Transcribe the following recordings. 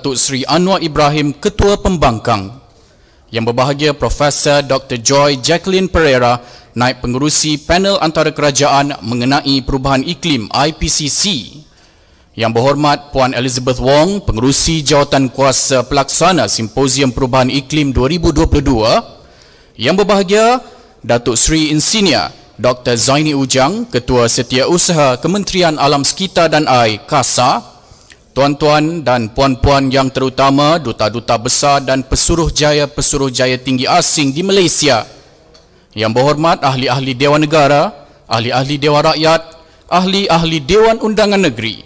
Datuk Seri Anwar Ibrahim Ketua Pembangkang Yang berbahagia Profesor Dr. Joy Jacqueline Pereira Naib Pengerusi Panel Antara Kerajaan mengenai Perubahan Iklim IPCC Yang berhormat Puan Elizabeth Wong Pengerusi Jawatan Kuasa Pelaksana Simposium Perubahan Iklim 2022 Yang berbahagia Datuk Seri Insinia Dr. Zaini Ujang, Ketua Setiausaha Kementerian Alam Sekitar dan Air KASA, Tuan-tuan dan puan-puan yang terutama duta-duta besar dan pesuruh jaya-pesuruh jaya tinggi asing di Malaysia Yang berhormat ahli-ahli Dewan Negara, ahli-ahli Dewan Rakyat, ahli-ahli Dewan Undangan Negeri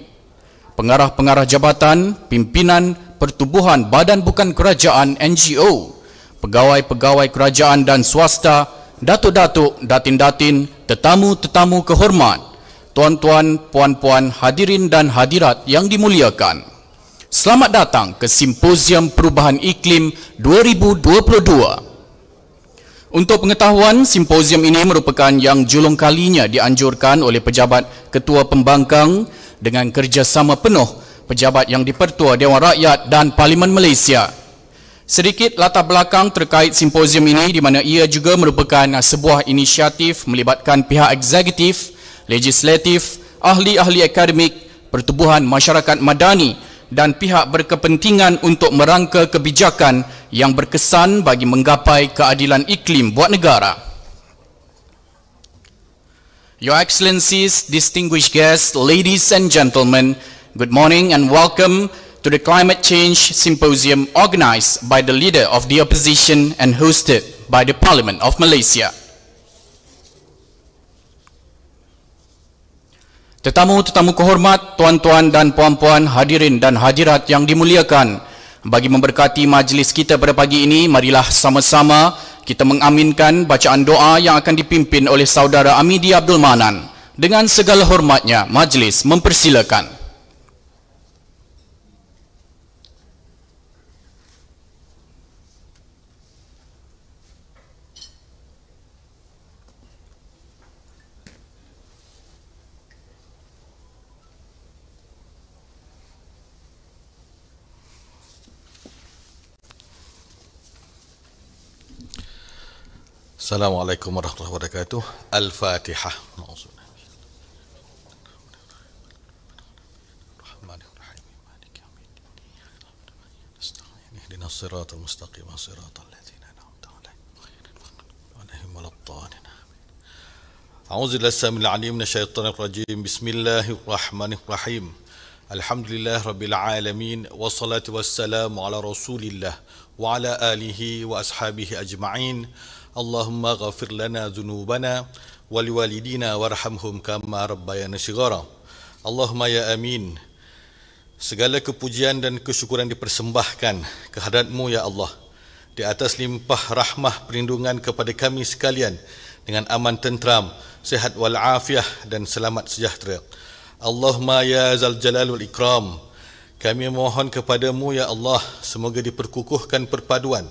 Pengarah-pengarah jabatan, pimpinan, pertubuhan badan bukan kerajaan NGO Pegawai-pegawai kerajaan dan swasta, datuk-datuk, datin-datin, tetamu-tetamu kehormat tuan-tuan, puan-puan, hadirin dan hadirat yang dimuliakan. Selamat datang ke Simposium Perubahan Iklim 2022. Untuk pengetahuan, simposium ini merupakan yang julung kalinya dianjurkan oleh Pejabat Ketua Pembangkang dengan kerjasama penuh pejabat yang dipertua Dewan Rakyat dan Parlimen Malaysia. Sedikit latar belakang terkait simposium ini di mana ia juga merupakan sebuah inisiatif melibatkan pihak eksekutif, legislatif, ahli-ahli akademik, pertubuhan masyarakat madani dan pihak berkepentingan untuk merangka kebijakan yang berkesan bagi menggapai keadilan iklim buat negara. Your Excellencies, distinguished guests, ladies and gentlemen, good morning and welcome to the Climate Change Symposium organized by the leader of the opposition and hosted by the Parliament of Malaysia. Tetamu-tetamu kehormat, tuan-tuan dan puan-puan hadirin dan hadirat yang dimuliakan Bagi memberkati majlis kita pada pagi ini, marilah sama-sama kita mengaminkan bacaan doa yang akan dipimpin oleh saudara Amidi Abdul Manan Dengan segala hormatnya, majlis mempersilakan السلام عليكم ورحمة الله وبركاته الفاتحة اهدنا الصراط المستقيم صراط الذين أنعمت عليهم عليهم ولا الضالين أعوذ بالله السميع العليم من الشيطان الرجيم بسم الله الرحمن الرحيم الحمد لله رب العالمين والصلاة والسلام على رسول الله وعلى آله وأصحابه أجمعين اللهم اغفر لنا ذنوبنا ولوالدينا وارحمهم كما ربيانا صغارا اللهم يا امين Segala kepujian dan kesyukuran dipersembahkan kehadatmu ya Allah di atas limpah rahmah perlindungan kepada kami sekalian dengan aman tentram, sehat wal afiah dan selamat sejahtera. Allahumma ya zal jalal wal ikram, kami mohon kepadamu ya Allah semoga diperkukuhkan perpaduan,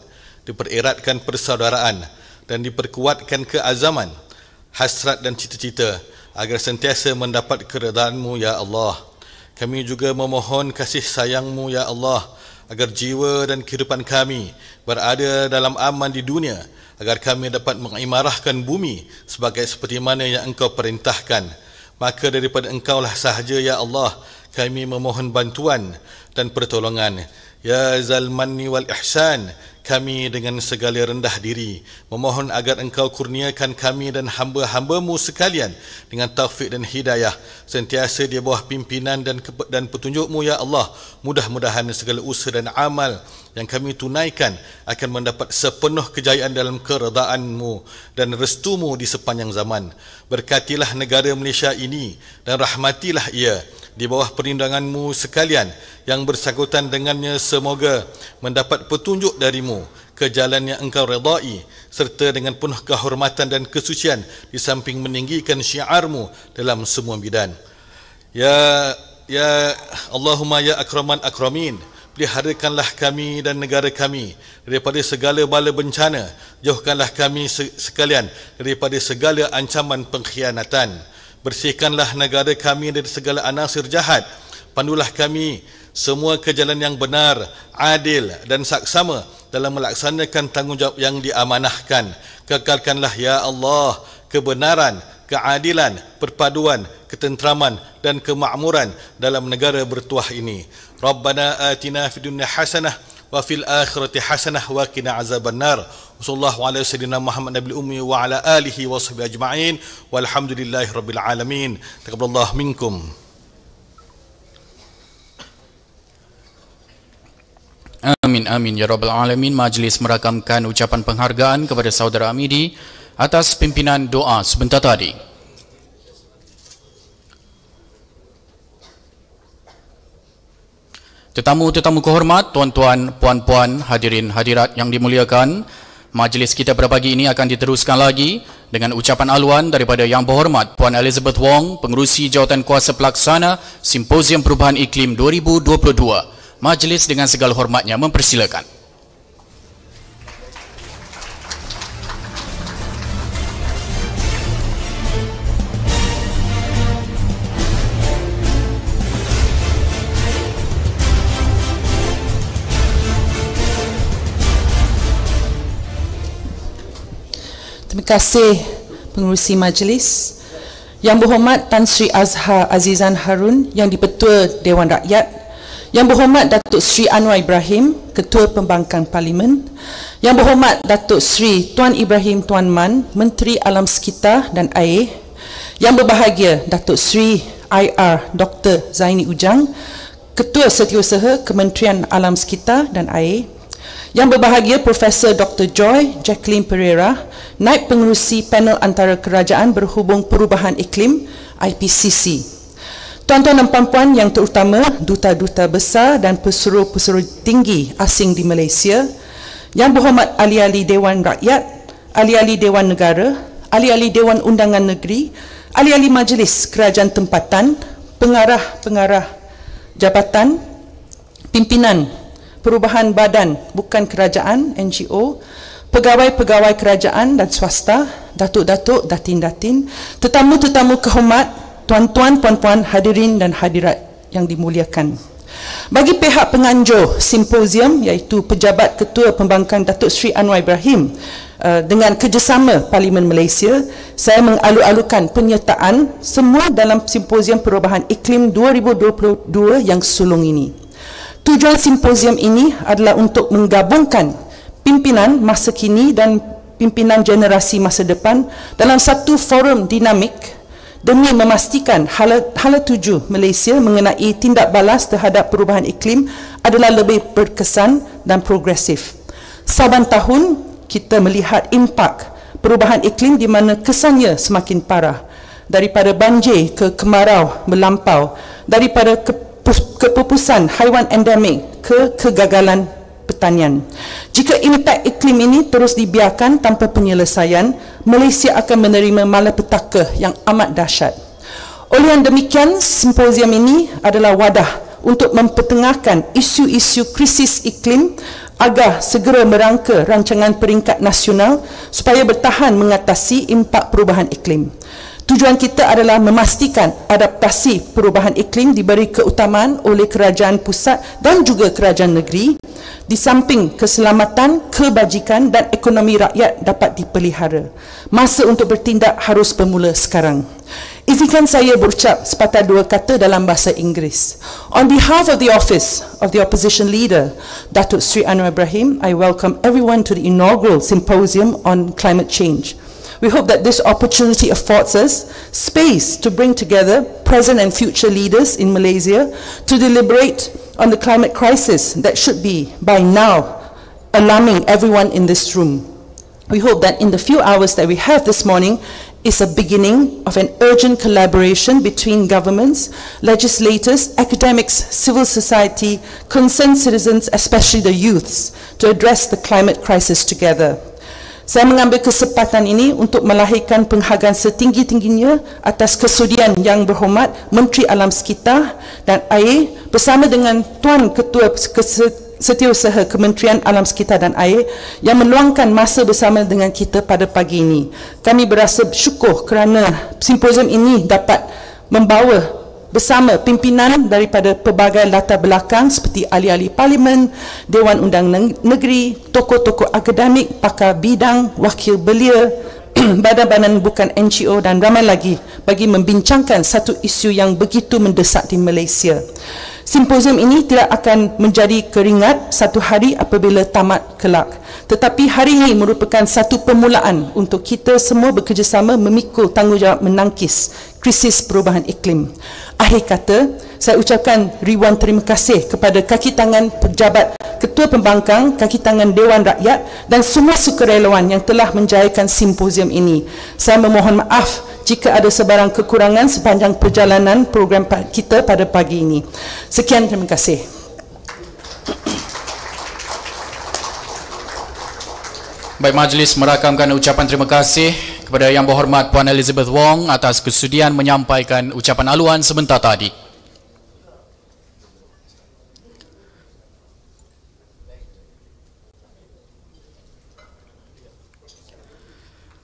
dipereratkan persaudaraan, dan diperkuatkan keazaman, hasrat dan cita-cita agar sentiasa mendapat keredaanmu, Ya Allah. Kami juga memohon kasih sayangmu, Ya Allah, agar jiwa dan kehidupan kami berada dalam aman di dunia, agar kami dapat mengimarahkan bumi sebagai seperti mana yang engkau perintahkan. Maka daripada engkau lah sahaja, Ya Allah, kami memohon bantuan dan pertolongan. Ya Zalmanni wal Ihsan, kami dengan segala rendah diri memohon agar engkau kurniakan kami dan hamba-hambamu sekalian dengan taufik dan hidayah sentiasa di bawah pimpinan dan dan petunjukmu ya Allah mudah-mudahan segala usaha dan amal yang kami tunaikan akan mendapat sepenuh kejayaan dalam keredaanmu dan restumu di sepanjang zaman. Berkatilah negara Malaysia ini dan rahmatilah ia di bawah perlindunganmu sekalian yang bersangkutan dengannya semoga mendapat petunjuk darimu ke jalan yang engkau redai serta dengan penuh kehormatan dan kesucian di samping meninggikan syiarmu dalam semua bidan. Ya Ya Allahumma ya akraman akramin peliharakanlah kami dan negara kami daripada segala bala bencana jauhkanlah kami sekalian daripada segala ancaman pengkhianatan bersihkanlah negara kami dari segala anasir jahat pandulah kami semua ke jalan yang benar adil dan saksama dalam melaksanakan tanggungjawab yang diamanahkan kekalkanlah ya Allah kebenaran keadilan perpaduan ketenteraman dan kemakmuran dalam negara bertuah ini ربنا آتنا في الدنيا حسنة وفي الآخرة حسنة وقنا عذاب النار وصلى الله على سيدنا محمد نبي الأمي وعلى آله وصحبه أجمعين والحمد لله رب العالمين تقبل الله منكم Amin amin ya rabbal alamin majlis merakamkan ucapan penghargaan kepada saudara Amidi atas pimpinan doa sebentar tadi Tetamu-tetamu kehormat, tuan-tuan, puan-puan, hadirin, hadirat yang dimuliakan, majlis kita pada pagi ini akan diteruskan lagi dengan ucapan aluan daripada yang berhormat Puan Elizabeth Wong, Pengerusi Jawatan Kuasa Pelaksana Simposium Perubahan Iklim 2022. Majlis dengan segala hormatnya mempersilakan. Terima kasih pengurusi majlis Yang berhormat Tan Sri Azhar Azizan Harun Yang dipetua Dewan Rakyat Yang berhormat Datuk Sri Anwar Ibrahim Ketua Pembangkang Parlimen Yang berhormat Datuk Sri Tuan Ibrahim Tuan Man Menteri Alam Sekitar dan Air Yang berbahagia Datuk Sri IR Dr. Zaini Ujang Ketua Setiausaha Kementerian Alam Sekitar dan Air yang berbahagia Profesor Dr. Joy Jacqueline Pereira, Naib Pengerusi Panel Antara Kerajaan Berhubung Perubahan Iklim, IPCC. Tuan-tuan dan puan-puan yang terutama duta-duta besar dan pesuruh-pesuruh tinggi asing di Malaysia, yang berhormat ahli-ahli Dewan Rakyat, ahli-ahli Dewan Negara, ahli-ahli Dewan Undangan Negeri, ahli-ahli Majlis Kerajaan Tempatan, pengarah-pengarah jabatan, pimpinan perubahan badan bukan kerajaan NGO pegawai-pegawai kerajaan dan swasta datuk-datuk datin-datin tetamu-tetamu kehormat tuan-tuan puan-puan hadirin dan hadirat yang dimuliakan bagi pihak penganjur simposium iaitu pejabat ketua pembangkang Datuk Sri Anwar Ibrahim eh, dengan kerjasama Parlimen Malaysia saya mengalu-alukan penyertaan semua dalam simposium perubahan iklim 2022 yang sulung ini Tujuan simposium ini adalah untuk menggabungkan pimpinan masa kini dan pimpinan generasi masa depan dalam satu forum dinamik demi memastikan hala, hala tuju Malaysia mengenai tindak balas terhadap perubahan iklim adalah lebih berkesan dan progresif. Saban tahun, kita melihat impak perubahan iklim di mana kesannya semakin parah. Daripada banjir ke kemarau melampau, daripada ke kepupusan haiwan endemik ke kegagalan pertanian. Jika impak iklim ini terus dibiarkan tanpa penyelesaian, Malaysia akan menerima malapetaka yang amat dahsyat. Oleh yang demikian, simposium ini adalah wadah untuk mempertengahkan isu-isu krisis iklim agar segera merangka rancangan peringkat nasional supaya bertahan mengatasi impak perubahan iklim. Tujuan kita adalah memastikan adaptasi perubahan iklim diberi keutamaan oleh kerajaan pusat dan juga kerajaan negeri di samping keselamatan, kebajikan dan ekonomi rakyat dapat dipelihara. Masa untuk bertindak harus bermula sekarang. Izinkan saya berucap sepatah dua kata dalam bahasa Inggeris. On behalf of the office of the opposition leader, Datuk Sri Anwar Ibrahim, I welcome everyone to the inaugural symposium on climate change. We hope that this opportunity affords us space to bring together present and future leaders in Malaysia to deliberate on the climate crisis that should be, by now, alarming everyone in this room. We hope that in the few hours that we have this morning is a beginning of an urgent collaboration between governments, legislators, academics, civil society, concerned citizens, especially the youths, to address the climate crisis together. Saya mengambil kesempatan ini untuk melahirkan penghargaan setinggi-tingginya atas kesudian yang berhormat Menteri Alam Sekitar dan Air bersama dengan Tuan Ketua Setiausaha Kementerian Alam Sekitar dan Air yang meluangkan masa bersama dengan kita pada pagi ini. Kami berasa syukur kerana simposium ini dapat membawa bersama pimpinan daripada pelbagai latar belakang seperti ahli-ahli parlimen, Dewan Undang Negeri, tokoh-tokoh akademik, pakar bidang, wakil belia, badan-badan bukan NGO dan ramai lagi bagi membincangkan satu isu yang begitu mendesak di Malaysia. Simposium ini tidak akan menjadi keringat satu hari apabila tamat kelak. Tetapi hari ini merupakan satu permulaan untuk kita semua bekerjasama memikul tanggungjawab menangkis krisis perubahan iklim. Akhir kata, saya ucapkan ribuan terima kasih kepada kaki tangan pejabat Ketua Pembangkang, kaki tangan Dewan Rakyat dan semua sukarelawan yang telah menjayakan simposium ini. Saya memohon maaf jika ada sebarang kekurangan sepanjang perjalanan program kita pada pagi ini. Sekian terima kasih. Baik majlis merakamkan ucapan terima kasih kepada Yang Berhormat Puan Elizabeth Wong atas kesudian menyampaikan ucapan aluan sebentar tadi.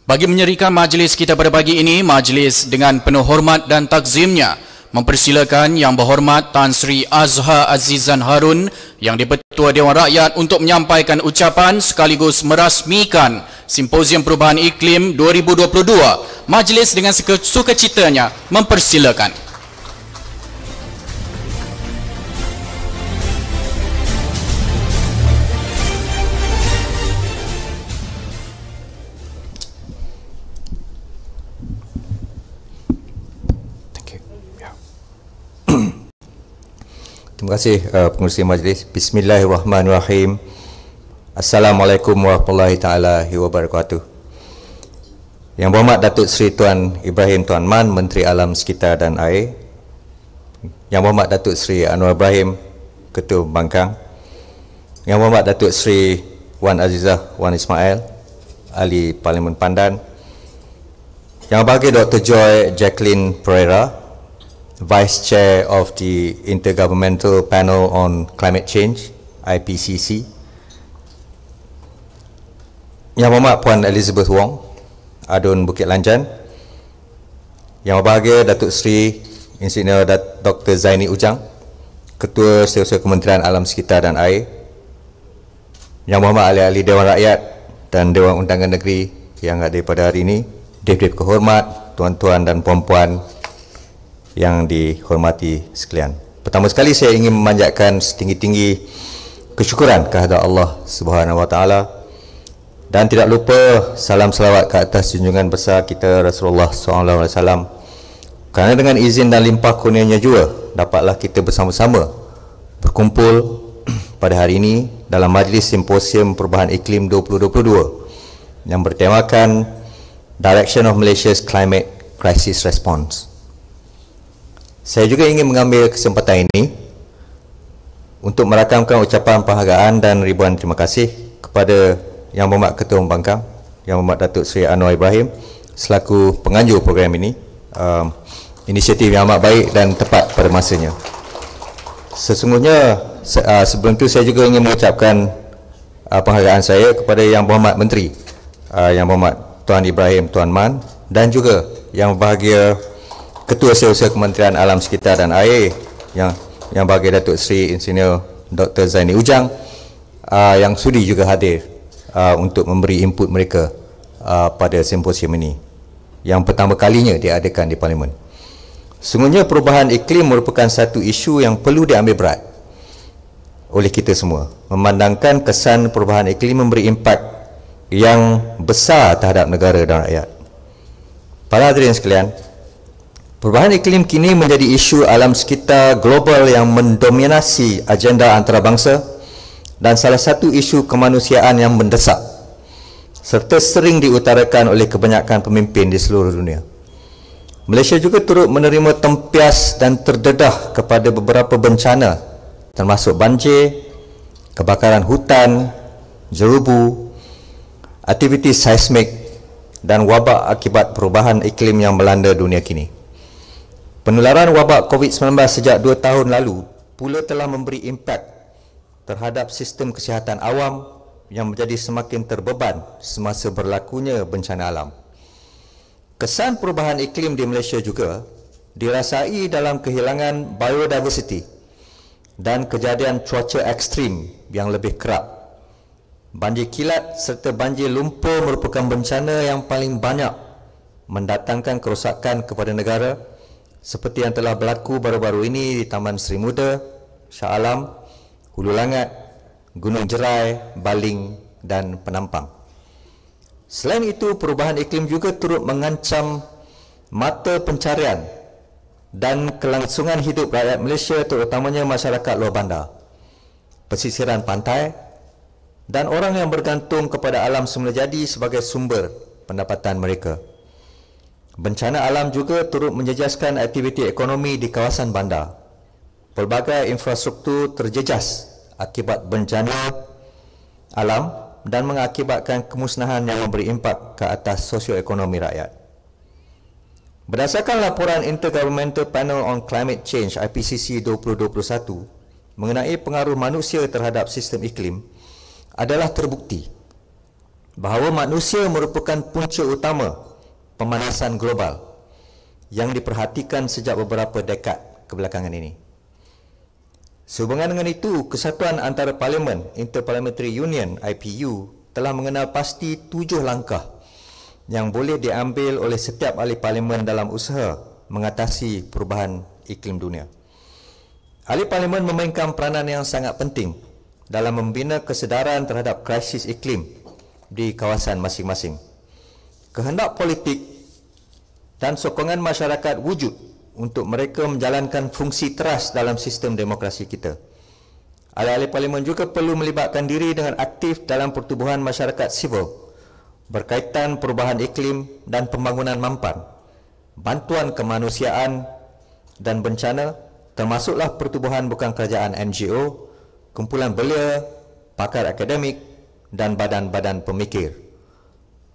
Bagi menyerikan majlis kita pada pagi ini, majlis dengan penuh hormat dan takzimnya, mempersilakan yang berhormat Tan Sri Azhar Azizan Harun yang dipertua Dewan Rakyat untuk menyampaikan ucapan sekaligus merasmikan Simposium Perubahan Iklim 2022 Majlis dengan sukacitanya mempersilakan. Terima kasih uh, pengurusi majlis. Bismillahirrahmanirrahim. Assalamualaikum warahmatullahi taala wabarakatuh. Yang berhormat Datuk Seri Tuan Ibrahim Tuan Man, Menteri Alam Sekitar dan Air. Yang berhormat Datuk Seri Anwar Ibrahim, Ketua Bangkang. Yang berhormat Datuk Seri Wan Azizah Wan Ismail, Ahli Parlimen Pandan. Yang berbahagia Dr. Joy Jacqueline Pereira, Vice Chair of the Intergovernmental Panel on Climate Change, IPCC. Yang Berhormat Puan Elizabeth Wong, Adun Bukit Lanjan. Yang Berbahagia Datuk Seri Insinyur Dr. Zaini Ujang, Ketua Setiausaha Kementerian Alam Sekitar dan Air. Yang Berhormat Ahli Ahli Dewan Rakyat dan Dewan Undangan Negeri yang ada pada hari ini. Dev-dev kehormat, tuan-tuan dan puan-puan yang dihormati sekalian. Pertama sekali saya ingin memanjatkan setinggi-tinggi kesyukuran kepada Allah Subhanahu Wa Taala dan tidak lupa salam selawat ke atas junjungan besar kita Rasulullah SAW kerana dengan izin dan limpah kurnianya juga dapatlah kita bersama-sama berkumpul pada hari ini dalam majlis simposium perubahan iklim 2022 yang bertemakan Direction of Malaysia's Climate Crisis Response saya juga ingin mengambil kesempatan ini untuk merakamkan ucapan penghargaan dan ribuan terima kasih kepada Yang Berhormat Ketua Pembangkang, Yang Berhormat Datuk Seri Anwar Ibrahim selaku penganjur program ini. Um, inisiatif yang amat baik dan tepat pada masanya. Sesungguhnya se- uh, sebelum itu saya juga ingin mengucapkan uh, penghargaan saya kepada Yang Berhormat Menteri, uh, Yang Berhormat Tuan Ibrahim Tuan Man dan juga Yang Berbahagia Ketua Seusia Kementerian Alam Sekitar dan Air yang yang bagi Datuk Seri Insinyur Dr. Zaini Ujang uh, yang sudi juga hadir uh, untuk memberi input mereka uh, pada simposium ini yang pertama kalinya diadakan di Parlimen. Sungguhnya perubahan iklim merupakan satu isu yang perlu diambil berat oleh kita semua memandangkan kesan perubahan iklim memberi impak yang besar terhadap negara dan rakyat. Para hadirin sekalian, Perubahan iklim kini menjadi isu alam sekitar global yang mendominasi agenda antarabangsa dan salah satu isu kemanusiaan yang mendesak serta sering diutarakan oleh kebanyakan pemimpin di seluruh dunia. Malaysia juga turut menerima tempias dan terdedah kepada beberapa bencana termasuk banjir, kebakaran hutan, jerubu, aktiviti seismik dan wabak akibat perubahan iklim yang melanda dunia kini. Penularan wabak COVID-19 sejak 2 tahun lalu pula telah memberi impak terhadap sistem kesihatan awam yang menjadi semakin terbeban semasa berlakunya bencana alam. Kesan perubahan iklim di Malaysia juga dirasai dalam kehilangan biodiversiti dan kejadian cuaca ekstrim yang lebih kerap. Banjir kilat serta banjir lumpur merupakan bencana yang paling banyak mendatangkan kerosakan kepada negara seperti yang telah berlaku baru-baru ini di Taman Seri Muda, Shah Alam, Hulu Langat, Gunung Jerai, Baling dan Penampang. Selain itu, perubahan iklim juga turut mengancam mata pencarian dan kelangsungan hidup rakyat Malaysia terutamanya masyarakat luar bandar, pesisiran pantai dan orang yang bergantung kepada alam semula jadi sebagai sumber pendapatan mereka. Bencana alam juga turut menjejaskan aktiviti ekonomi di kawasan bandar. Pelbagai infrastruktur terjejas akibat bencana alam dan mengakibatkan kemusnahan yang memberi impak ke atas sosioekonomi rakyat. Berdasarkan laporan Intergovernmental Panel on Climate Change IPCC 2021 mengenai pengaruh manusia terhadap sistem iklim adalah terbukti bahawa manusia merupakan punca utama pemanasan global yang diperhatikan sejak beberapa dekad kebelakangan ini. Sehubungan dengan itu, Kesatuan Antara Parlimen Interparliamentary Union IPU telah mengenal pasti tujuh langkah yang boleh diambil oleh setiap ahli parlimen dalam usaha mengatasi perubahan iklim dunia. Ahli parlimen memainkan peranan yang sangat penting dalam membina kesedaran terhadap krisis iklim di kawasan masing-masing. Kehendak politik dan sokongan masyarakat wujud untuk mereka menjalankan fungsi teras dalam sistem demokrasi kita. Ahli-ahli parlimen juga perlu melibatkan diri dengan aktif dalam pertubuhan masyarakat sivil berkaitan perubahan iklim dan pembangunan mampan, bantuan kemanusiaan dan bencana termasuklah pertubuhan bukan kerajaan NGO, kumpulan belia, pakar akademik dan badan-badan pemikir.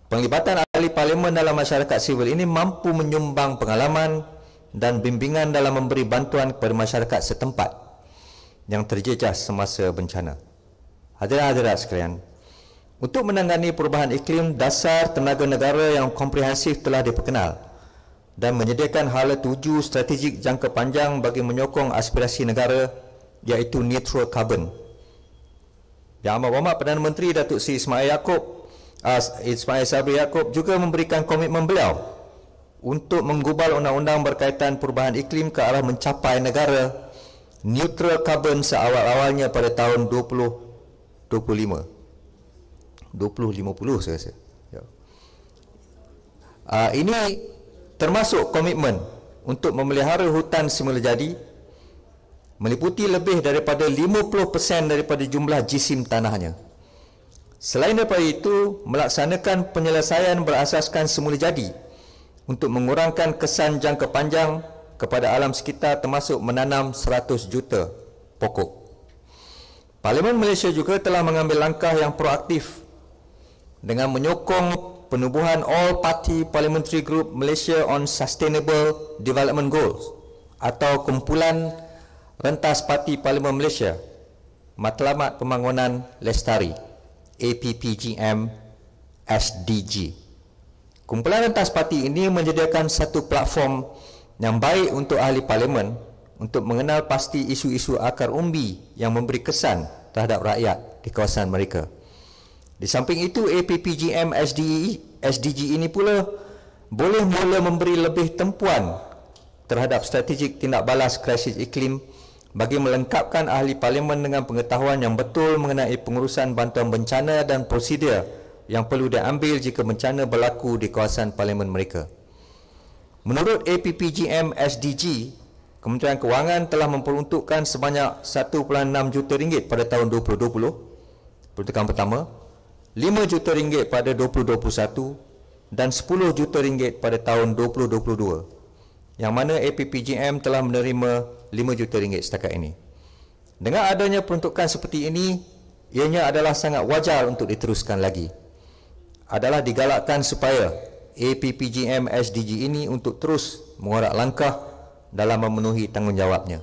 Penglibatan ahli parlimen dalam masyarakat sivil ini mampu menyumbang pengalaman dan bimbingan dalam memberi bantuan kepada masyarakat setempat yang terjejas semasa bencana. Hadirat-hadirat sekalian, untuk menangani perubahan iklim, dasar tenaga negara yang komprehensif telah diperkenal dan menyediakan hala tuju strategik jangka panjang bagi menyokong aspirasi negara iaitu neutral carbon. Yang amat hormat Perdana Menteri Datuk Seri Ismail Yaakob Ah, Ismail Sabri Yaakob juga memberikan komitmen beliau untuk menggubal undang-undang berkaitan perubahan iklim ke arah mencapai negara neutral carbon seawal-awalnya pada tahun 2025 2050 saya rasa ya. uh, ini termasuk komitmen untuk memelihara hutan semula jadi meliputi lebih daripada 50% daripada jumlah jisim tanahnya Selain daripada itu, melaksanakan penyelesaian berasaskan semula jadi untuk mengurangkan kesan jangka panjang kepada alam sekitar termasuk menanam 100 juta pokok. Parlimen Malaysia juga telah mengambil langkah yang proaktif dengan menyokong penubuhan All Party Parliamentary Group Malaysia on Sustainable Development Goals atau kumpulan rentas parti Parlimen Malaysia Matlamat Pembangunan Lestari. APPGM SDG. Kumpulan rentas parti ini menjadikan satu platform yang baik untuk ahli parlimen untuk mengenal pasti isu-isu akar umbi yang memberi kesan terhadap rakyat di kawasan mereka. Di samping itu, APPGM SDG e, ini pula boleh mula memberi lebih tempuan terhadap strategik tindak balas krisis iklim bagi melengkapkan ahli parlimen dengan pengetahuan yang betul mengenai pengurusan bantuan bencana dan prosedur yang perlu diambil jika bencana berlaku di kawasan parlimen mereka. Menurut APPGM SDG, Kementerian Kewangan telah memperuntukkan sebanyak 1.6 juta ringgit pada tahun 2020, peruntukan pertama, 5 juta ringgit pada 2021 dan 10 juta ringgit pada tahun 2022. Yang mana APPGM telah menerima 5 juta ringgit setakat ini. Dengan adanya peruntukan seperti ini, ianya adalah sangat wajar untuk diteruskan lagi. Adalah digalakkan supaya APPGM SDG ini untuk terus mengorak langkah dalam memenuhi tanggungjawabnya.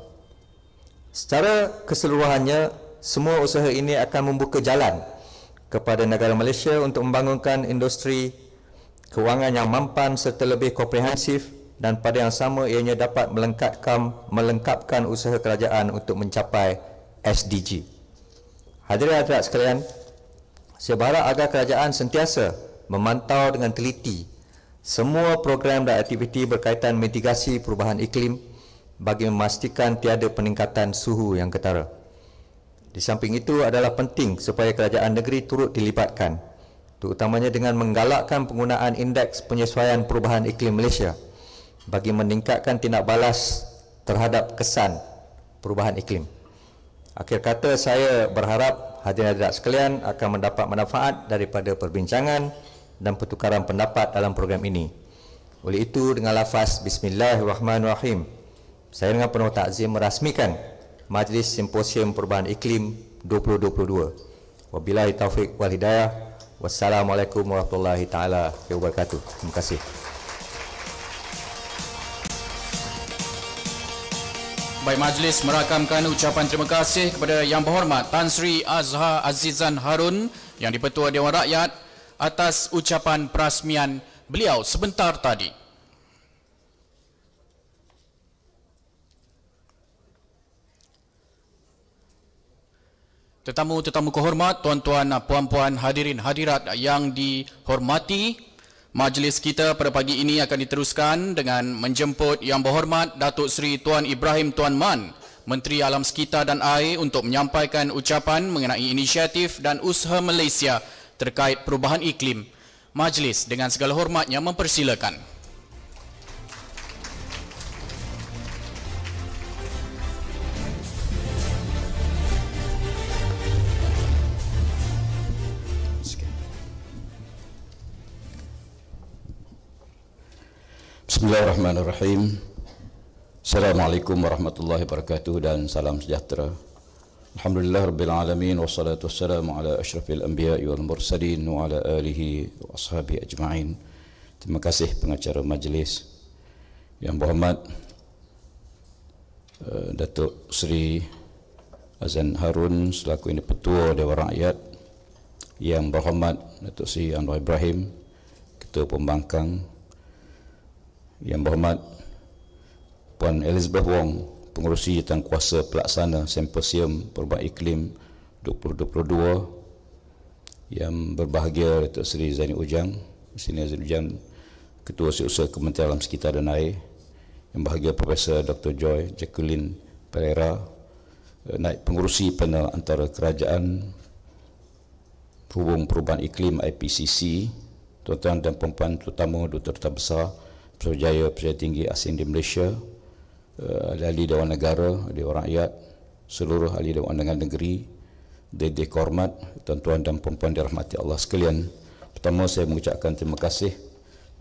Secara keseluruhannya, semua usaha ini akan membuka jalan kepada negara Malaysia untuk membangunkan industri kewangan yang mampan serta lebih komprehensif dan pada yang sama ianya dapat melengkapkan, melengkapkan usaha kerajaan untuk mencapai SDG. Hadirin hadirat sekalian, saya berharap agar kerajaan sentiasa memantau dengan teliti semua program dan aktiviti berkaitan mitigasi perubahan iklim bagi memastikan tiada peningkatan suhu yang ketara. Di samping itu adalah penting supaya kerajaan negeri turut dilibatkan terutamanya dengan menggalakkan penggunaan indeks penyesuaian perubahan iklim Malaysia bagi meningkatkan tindak balas terhadap kesan perubahan iklim. Akhir kata saya berharap hadirin-hadirat sekalian akan mendapat manfaat daripada perbincangan dan pertukaran pendapat dalam program ini. Oleh itu dengan lafaz bismillahirrahmanirrahim saya dengan penuh takzim merasmikan Majlis Simposium Perubahan Iklim 2022. Wabillahi taufik wal hidayah. Wassalamualaikum warahmatullahi taala wabarakatuh. Terima kasih. Baik majlis merakamkan ucapan terima kasih kepada Yang Berhormat Tan Sri Azhar Azizan Harun yang dipertua Dewan Rakyat atas ucapan perasmian beliau sebentar tadi. Tetamu-tetamu kehormat, tuan-tuan, puan-puan, hadirin, hadirat yang dihormati, Majlis kita pada pagi ini akan diteruskan dengan menjemput Yang Berhormat Datuk Seri Tuan Ibrahim Tuan Man, Menteri Alam Sekitar dan Air untuk menyampaikan ucapan mengenai inisiatif dan usaha Malaysia terkait perubahan iklim. Majlis dengan segala hormatnya mempersilakan. Bismillahirrahmanirrahim Assalamualaikum warahmatullahi wabarakatuh dan salam sejahtera Alhamdulillah Rabbil Alamin Wassalatu wassalamu ala ashrafil anbiya wal mursalin Wa ala alihi wa ashabi ajma'in Terima kasih pengacara majlis Yang berhormat eh, Datuk Seri Azan Harun Selaku ini petua Dewan Rakyat Yang berhormat Datuk Seri Anwar Ibrahim Ketua Pembangkang yang berhormat Puan Elizabeth Wong Pengurusi Jatuan Kuasa Pelaksana Semposium Perubahan Iklim 2022 Yang berbahagia Datuk Seri Zaini Ujang Sini Zaini Ujang Ketua Siusaha Kementerian Alam Sekitar dan Air Yang bahagia Profesor Dr. Joy Jacqueline Pereira eh, Naik Pengurusi Panel Antara Kerajaan Hubung Perubahan Iklim IPCC Tuan-tuan dan Puan-Puan Terutama Duta-Duta Besar Perjaya Perjaya Tinggi Asing di Malaysia uh, ahli Dewan Negara, ahli rakyat seluruh ahli Dewan Negara Negeri dedek kormat tuan-tuan dan puan-puan dirahmati Allah sekalian pertama saya mengucapkan terima kasih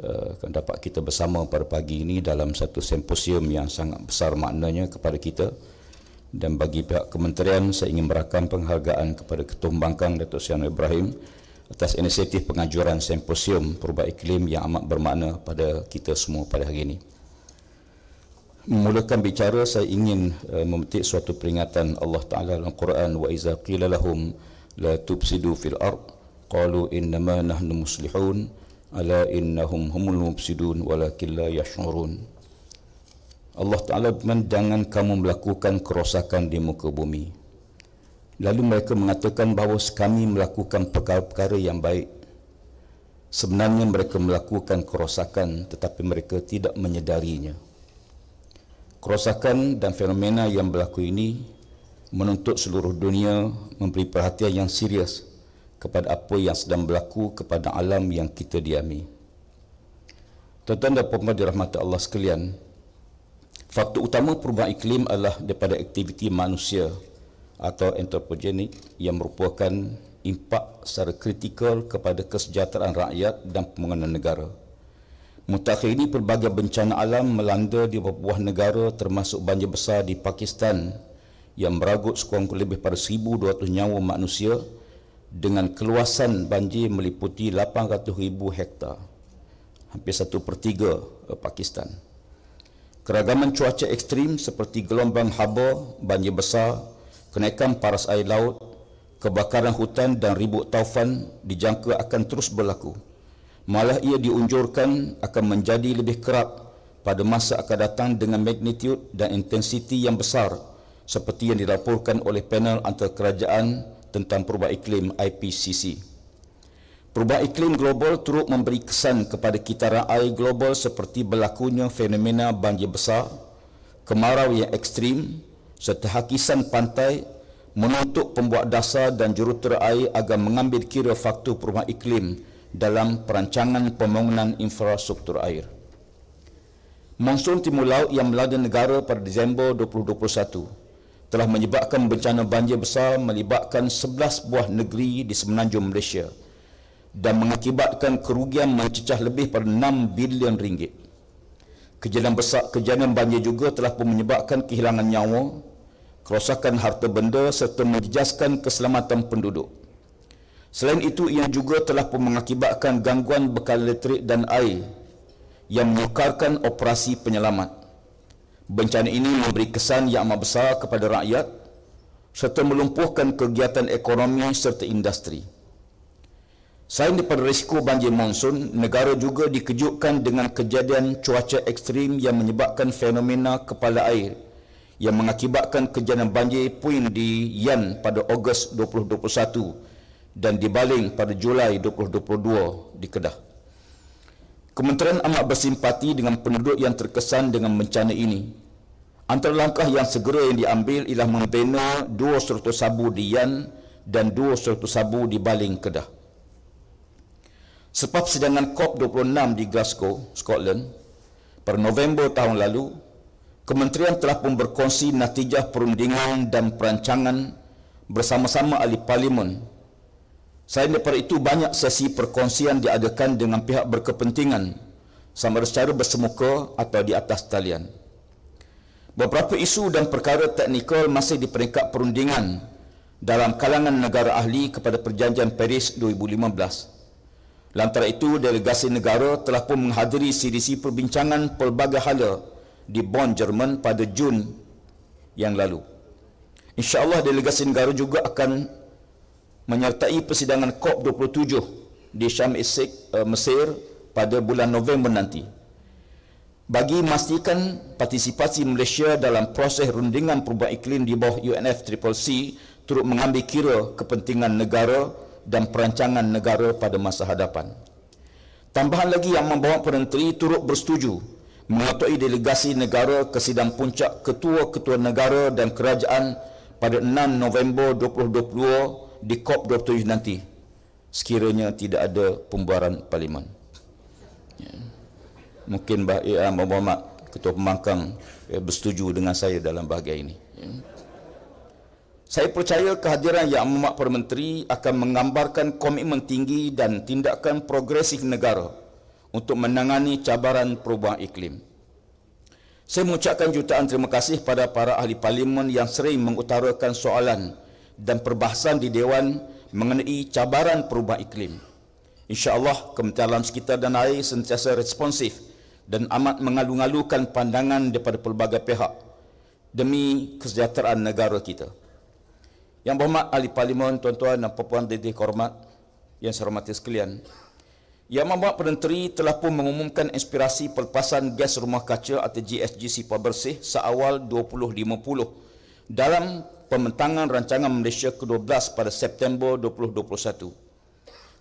uh, dapat kita bersama pada pagi ini dalam satu simposium yang sangat besar maknanya kepada kita dan bagi pihak kementerian saya ingin merakam penghargaan kepada Ketua Bangkang Datuk Sian Ibrahim atas inisiatif penganjuran simposium perubahan iklim yang amat bermakna pada kita semua pada hari ini. Memulakan bicara, saya ingin uh, memetik suatu peringatan Allah Ta'ala dalam Quran wa iza qila lahum la tubsidu fil ard qalu innama nahnu muslihun ala innahum humul mubsidun walakin la yashurun Allah Ta'ala berman jangan kamu melakukan kerosakan di muka bumi Lalu mereka mengatakan bahawa kami melakukan perkara-perkara yang baik. Sebenarnya mereka melakukan kerosakan tetapi mereka tidak menyedarinya. Kerosakan dan fenomena yang berlaku ini menuntut seluruh dunia memberi perhatian yang serius kepada apa yang sedang berlaku kepada alam yang kita diami. Tuan-tuan dan puan-puan dirahmati Allah sekalian, faktor utama perubahan iklim adalah daripada aktiviti manusia manusia atau antropogenik yang merupakan impak secara kritikal kepada kesejahteraan rakyat dan pembangunan negara. Mutakhir ini pelbagai bencana alam melanda di beberapa negara termasuk banjir besar di Pakistan yang meragut sekurang lebih pada 1,200 nyawa manusia dengan keluasan banjir meliputi 800,000 hektar hampir satu per tiga eh, Pakistan. Keragaman cuaca ekstrim seperti gelombang haba, banjir besar, kenaikan paras air laut, kebakaran hutan dan ribut taufan dijangka akan terus berlaku. Malah ia diunjurkan akan menjadi lebih kerap pada masa akan datang dengan magnitud dan intensiti yang besar seperti yang dilaporkan oleh panel antar kerajaan tentang perubahan iklim IPCC. Perubahan iklim global turut memberi kesan kepada kitaran air global seperti berlakunya fenomena banjir besar, kemarau yang ekstrim, serta hakisan pantai menuntut pembuat dasar dan jurutera air agar mengambil kira faktor perubahan iklim dalam perancangan pembangunan infrastruktur air. Monsun timur laut yang melanda negara pada Disember 2021 telah menyebabkan bencana banjir besar melibatkan 11 buah negeri di semenanjung Malaysia dan mengakibatkan kerugian mencecah lebih pada 6 bilion ringgit. Kejadian besar kejadian banjir juga telah pun menyebabkan kehilangan nyawa kerosakan harta benda serta menjejaskan keselamatan penduduk. Selain itu, ia juga telah pun mengakibatkan gangguan bekal elektrik dan air yang menyukarkan operasi penyelamat. Bencana ini memberi kesan yang amat besar kepada rakyat serta melumpuhkan kegiatan ekonomi serta industri. Selain daripada risiko banjir monsun, negara juga dikejutkan dengan kejadian cuaca ekstrim yang menyebabkan fenomena kepala air yang mengakibatkan kejadian banjir puing di Yan pada Ogos 2021 dan di Baling pada Julai 2022 di Kedah. Kementerian amat bersimpati dengan penduduk yang terkesan dengan bencana ini. Antara langkah yang segera yang diambil ialah membina dua serta sabu di Yan dan dua serta sabu di Baling Kedah. Sebab sedangkan COP26 di Glasgow, Scotland, pada November tahun lalu, Kementerian telah pun berkongsi natijah perundingan dan perancangan bersama-sama ahli parlimen. Selain daripada itu, banyak sesi perkongsian diadakan dengan pihak berkepentingan sama ada secara bersemuka atau di atas talian. Beberapa isu dan perkara teknikal masih di peringkat perundingan dalam kalangan negara ahli kepada Perjanjian Paris 2015. Lantaran itu, delegasi negara telah pun menghadiri siri-siri perbincangan pelbagai halal di Bonn, Jerman pada Jun yang lalu. InsyaAllah delegasi negara juga akan menyertai persidangan COP27 di Sharm el eh, Mesir pada bulan November nanti. Bagi memastikan partisipasi Malaysia dalam proses rundingan perubahan iklim di bawah UNFCCC turut mengambil kira kepentingan negara dan perancangan negara pada masa hadapan. Tambahan lagi yang membawa Perdana Menteri turut bersetuju mengatui delegasi negara ke sidang puncak ketua-ketua negara dan kerajaan pada 6 November 2022 di COP27 nanti sekiranya tidak ada pembaharan parlimen ya. mungkin bah ya, Muhammad ketua pemangkang ya, bersetuju dengan saya dalam bahagian ini ya. saya percaya kehadiran Yang Muhammad Perdana akan menggambarkan komitmen tinggi dan tindakan progresif negara untuk menangani cabaran perubahan iklim. Saya mengucapkan jutaan terima kasih kepada para ahli parlimen yang sering mengutarakan soalan dan perbahasan di Dewan mengenai cabaran perubahan iklim. InsyaAllah, Kementerian Alam Sekitar dan Air sentiasa responsif dan amat mengalung alukan pandangan daripada pelbagai pihak demi kesejahteraan negara kita. Yang berhormat ahli parlimen, tuan-tuan dan puan-puan, dedih hormat yang saya hormati sekalian, yang membuat penenteri telah pun mengumumkan inspirasi pelepasan gas rumah kaca atau GSG Sipa Bersih seawal 2050 dalam pementangan rancangan Malaysia ke-12 pada September 2021.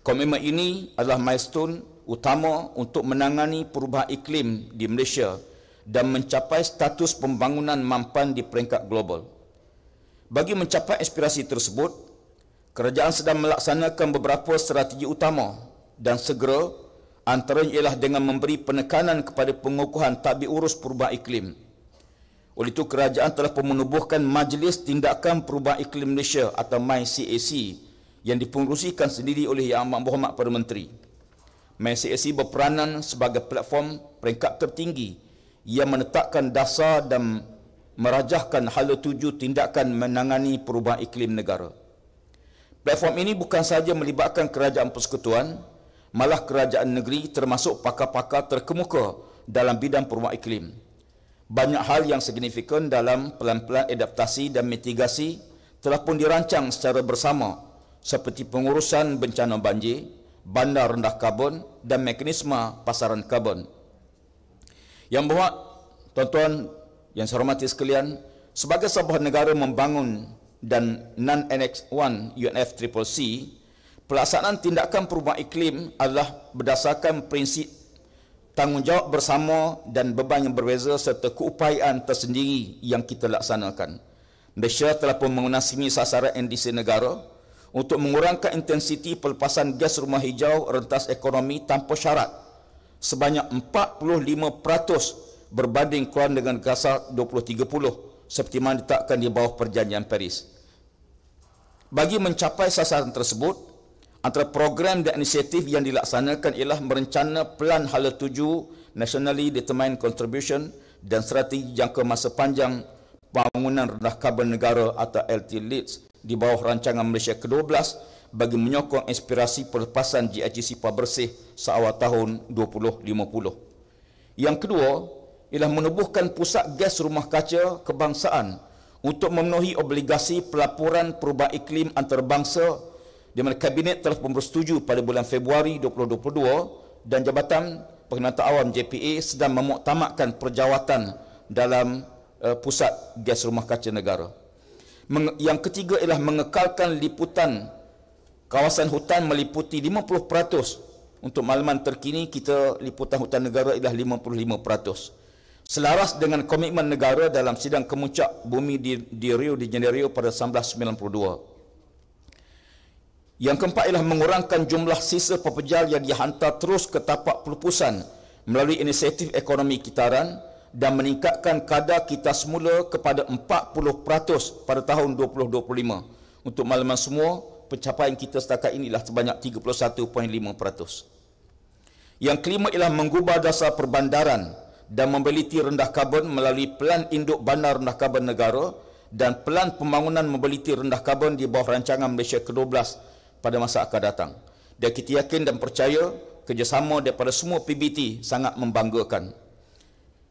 Komitmen ini adalah milestone utama untuk menangani perubahan iklim di Malaysia dan mencapai status pembangunan mampan di peringkat global. Bagi mencapai inspirasi tersebut, kerajaan sedang melaksanakan beberapa strategi utama dan segera antara ialah dengan memberi penekanan kepada pengukuhan tabi urus perubahan iklim. Oleh itu kerajaan telah menubuhkan Majlis Tindakan Perubahan Iklim Malaysia atau MyCAC yang dipengerusikan sendiri oleh Yang Amat Berhormat Perdana Menteri. MyCAC berperanan sebagai platform peringkat tertinggi yang menetapkan dasar dan merajahkan hala tuju tindakan menangani perubahan iklim negara. Platform ini bukan sahaja melibatkan kerajaan persekutuan, malah kerajaan negeri termasuk pakar-pakar terkemuka dalam bidang perubahan iklim. Banyak hal yang signifikan dalam pelan-pelan adaptasi dan mitigasi telah pun dirancang secara bersama seperti pengurusan bencana banjir, bandar rendah karbon dan mekanisme pasaran karbon. Yang buat tuan-tuan yang saya hormati sekalian, sebagai sebuah negara membangun dan non-annex 1 UNFCCC Pelaksanaan tindakan perubahan iklim adalah berdasarkan prinsip tanggungjawab bersama dan beban yang berbeza serta keupayaan tersendiri yang kita laksanakan. Malaysia telah pun mengunasimi sasaran NDC negara untuk mengurangkan intensiti pelepasan gas rumah hijau rentas ekonomi tanpa syarat sebanyak 45% berbanding kurang dengan kasar 2030 seperti mana ditetapkan di bawah perjanjian Paris. Bagi mencapai sasaran tersebut, Antara program dan inisiatif yang dilaksanakan ialah merencana pelan hala tuju nationally determined contribution dan strategi jangka masa panjang pembangunan rendah karbon negara atau LT Leeds di bawah rancangan Malaysia ke-12 bagi menyokong inspirasi pelepasan GHG Sipar Bersih seawal tahun 2050. Yang kedua, ialah menubuhkan pusat gas rumah kaca kebangsaan untuk memenuhi obligasi pelaporan perubahan iklim antarabangsa di mana kabinet telah bersetuju pada bulan Februari 2022 dan jabatan perkhidmatan awam JPA sedang memuktamadkan perjawatan dalam uh, pusat gas rumah kaca negara. Meng- yang ketiga ialah mengekalkan liputan kawasan hutan meliputi 50% untuk makluman terkini kita liputan hutan negara ialah 55% selaras dengan komitmen negara dalam sidang kemuncak bumi di, di Rio de Janeiro pada 1992. Yang keempat ialah mengurangkan jumlah sisa pepejal yang dihantar terus ke tapak pelupusan melalui inisiatif ekonomi kitaran dan meningkatkan kadar kita semula kepada 40% pada tahun 2025. Untuk maklumat semua, pencapaian kita setakat ini ialah sebanyak 31.5%. Yang kelima ialah mengubah dasar perbandaran dan mobiliti rendah karbon melalui pelan induk bandar rendah karbon negara dan pelan pembangunan mobiliti rendah karbon di bawah rancangan Malaysia ke-12 pada masa akan datang. Dan kita yakin dan percaya kerjasama daripada semua PBT sangat membanggakan.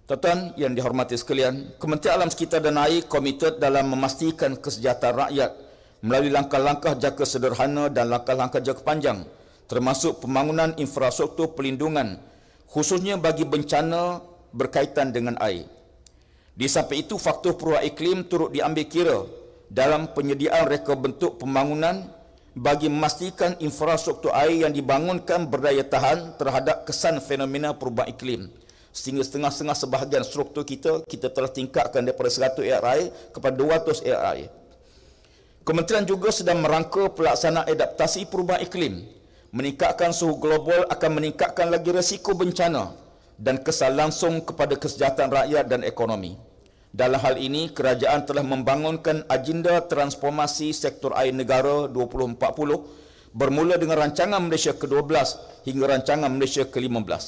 Tuan-tuan yang dihormati sekalian, Kementerian Alam Sekitar dan Air komited dalam memastikan kesejahteraan rakyat melalui langkah-langkah jangka sederhana dan langkah-langkah jangka panjang termasuk pembangunan infrastruktur pelindungan khususnya bagi bencana berkaitan dengan air. Di samping itu, faktor perubahan iklim turut diambil kira dalam penyediaan reka bentuk pembangunan bagi memastikan infrastruktur air yang dibangunkan berdaya tahan terhadap kesan fenomena perubahan iklim. Sehingga setengah-setengah sebahagian struktur kita, kita telah tingkatkan daripada 100 air air kepada 200 air air. Kementerian juga sedang merangka pelaksanaan adaptasi perubahan iklim. Meningkatkan suhu global akan meningkatkan lagi resiko bencana dan kesan langsung kepada kesejahteraan rakyat dan ekonomi. Dalam hal ini, kerajaan telah membangunkan agenda transformasi sektor air negara 2040 bermula dengan rancangan Malaysia ke-12 hingga rancangan Malaysia ke-15.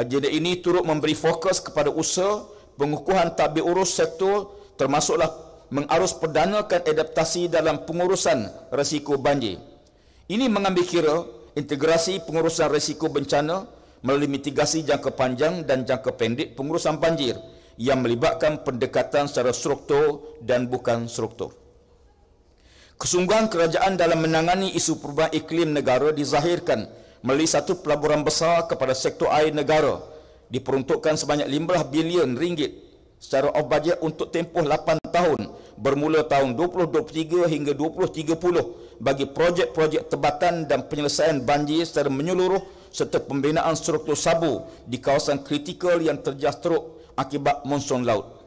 Agenda ini turut memberi fokus kepada usaha pengukuhan tabir urus sektor termasuklah mengarus perdanakan adaptasi dalam pengurusan resiko banjir. Ini mengambil kira integrasi pengurusan resiko bencana melalui mitigasi jangka panjang dan jangka pendek pengurusan banjir – yang melibatkan pendekatan secara struktur dan bukan struktur. Kesungguhan kerajaan dalam menangani isu perubahan iklim negara dizahirkan melalui satu pelaburan besar kepada sektor air negara diperuntukkan sebanyak 15 bilion ringgit secara off budget untuk tempoh 8 tahun bermula tahun 2023 hingga 2030 bagi projek-projek tebatan dan penyelesaian banjir secara menyeluruh serta pembinaan struktur sabu di kawasan kritikal yang terjah teruk akibat monsun laut.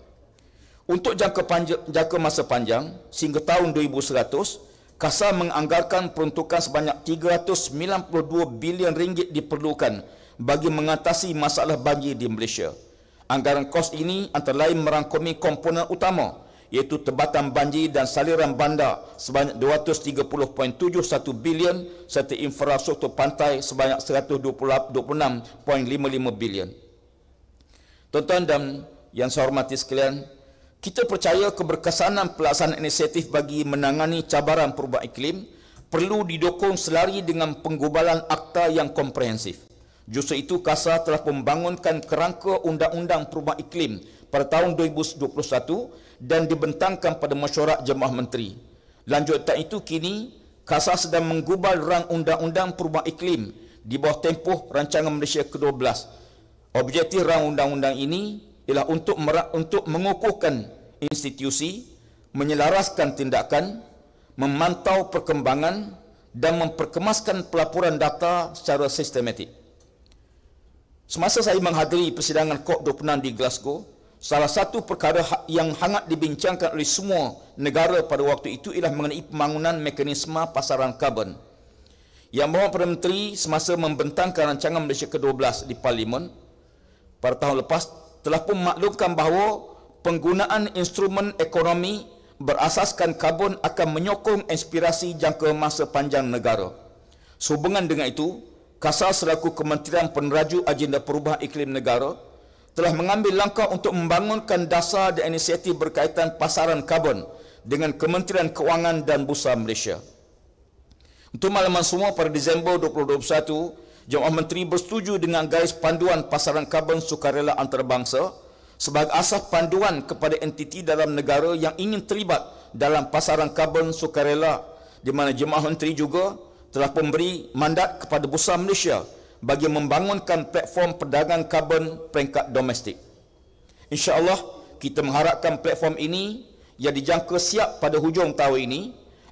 Untuk jangka, panjang, jangka masa panjang sehingga tahun 2100, Kasar menganggarkan peruntukan sebanyak 392 bilion ringgit diperlukan bagi mengatasi masalah banjir di Malaysia. Anggaran kos ini antara lain merangkumi komponen utama iaitu tebatan banjir dan saliran bandar sebanyak 230.71 bilion serta infrastruktur pantai sebanyak 126.55 bilion. Tuan-tuan dan yang saya hormati sekalian, kita percaya keberkesanan pelaksanaan inisiatif bagi menangani cabaran perubahan iklim perlu didukung selari dengan penggubalan akta yang komprehensif. Justru itu KASA telah membangunkan kerangka undang-undang perubahan iklim pada tahun 2021 dan dibentangkan pada mesyuarat jemaah menteri. Lanjutan itu kini KASA sedang menggubal rang undang-undang perubahan iklim di bawah tempoh rancangan Malaysia ke-12 Objektif rang undang-undang ini ialah untuk untuk mengukuhkan institusi, menyelaraskan tindakan, memantau perkembangan dan memperkemaskan pelaporan data secara sistematik. Semasa saya menghadiri persidangan COP26 di Glasgow, salah satu perkara ha-, yang hangat dibincangkan oleh semua negara pada waktu itu ialah mengenai pembangunan mekanisme pasaran karbon. Yang Bapak Perdana Menteri semasa membentangkan rancangan Malaysia ke-12 di Parlimen, pada tahun lepas telah pun maklumkan bahawa penggunaan instrumen ekonomi berasaskan karbon akan menyokong inspirasi jangka masa panjang negara. Sehubungan dengan itu, Kasar selaku Kementerian Peneraju Agenda Perubahan Iklim Negara telah mengambil langkah untuk membangunkan dasar dan inisiatif berkaitan pasaran karbon dengan Kementerian Keuangan dan Bursa Malaysia. Untuk malaman semua pada Disember 2021, Jemaah Menteri bersetuju dengan garis panduan pasaran karbon sukarela antarabangsa sebagai asas panduan kepada entiti dalam negara yang ingin terlibat dalam pasaran karbon sukarela di mana Jemaah Menteri juga telah memberi mandat kepada Bursa Malaysia bagi membangunkan platform perdagangan karbon peringkat domestik. Insya Allah kita mengharapkan platform ini yang dijangka siap pada hujung tahun ini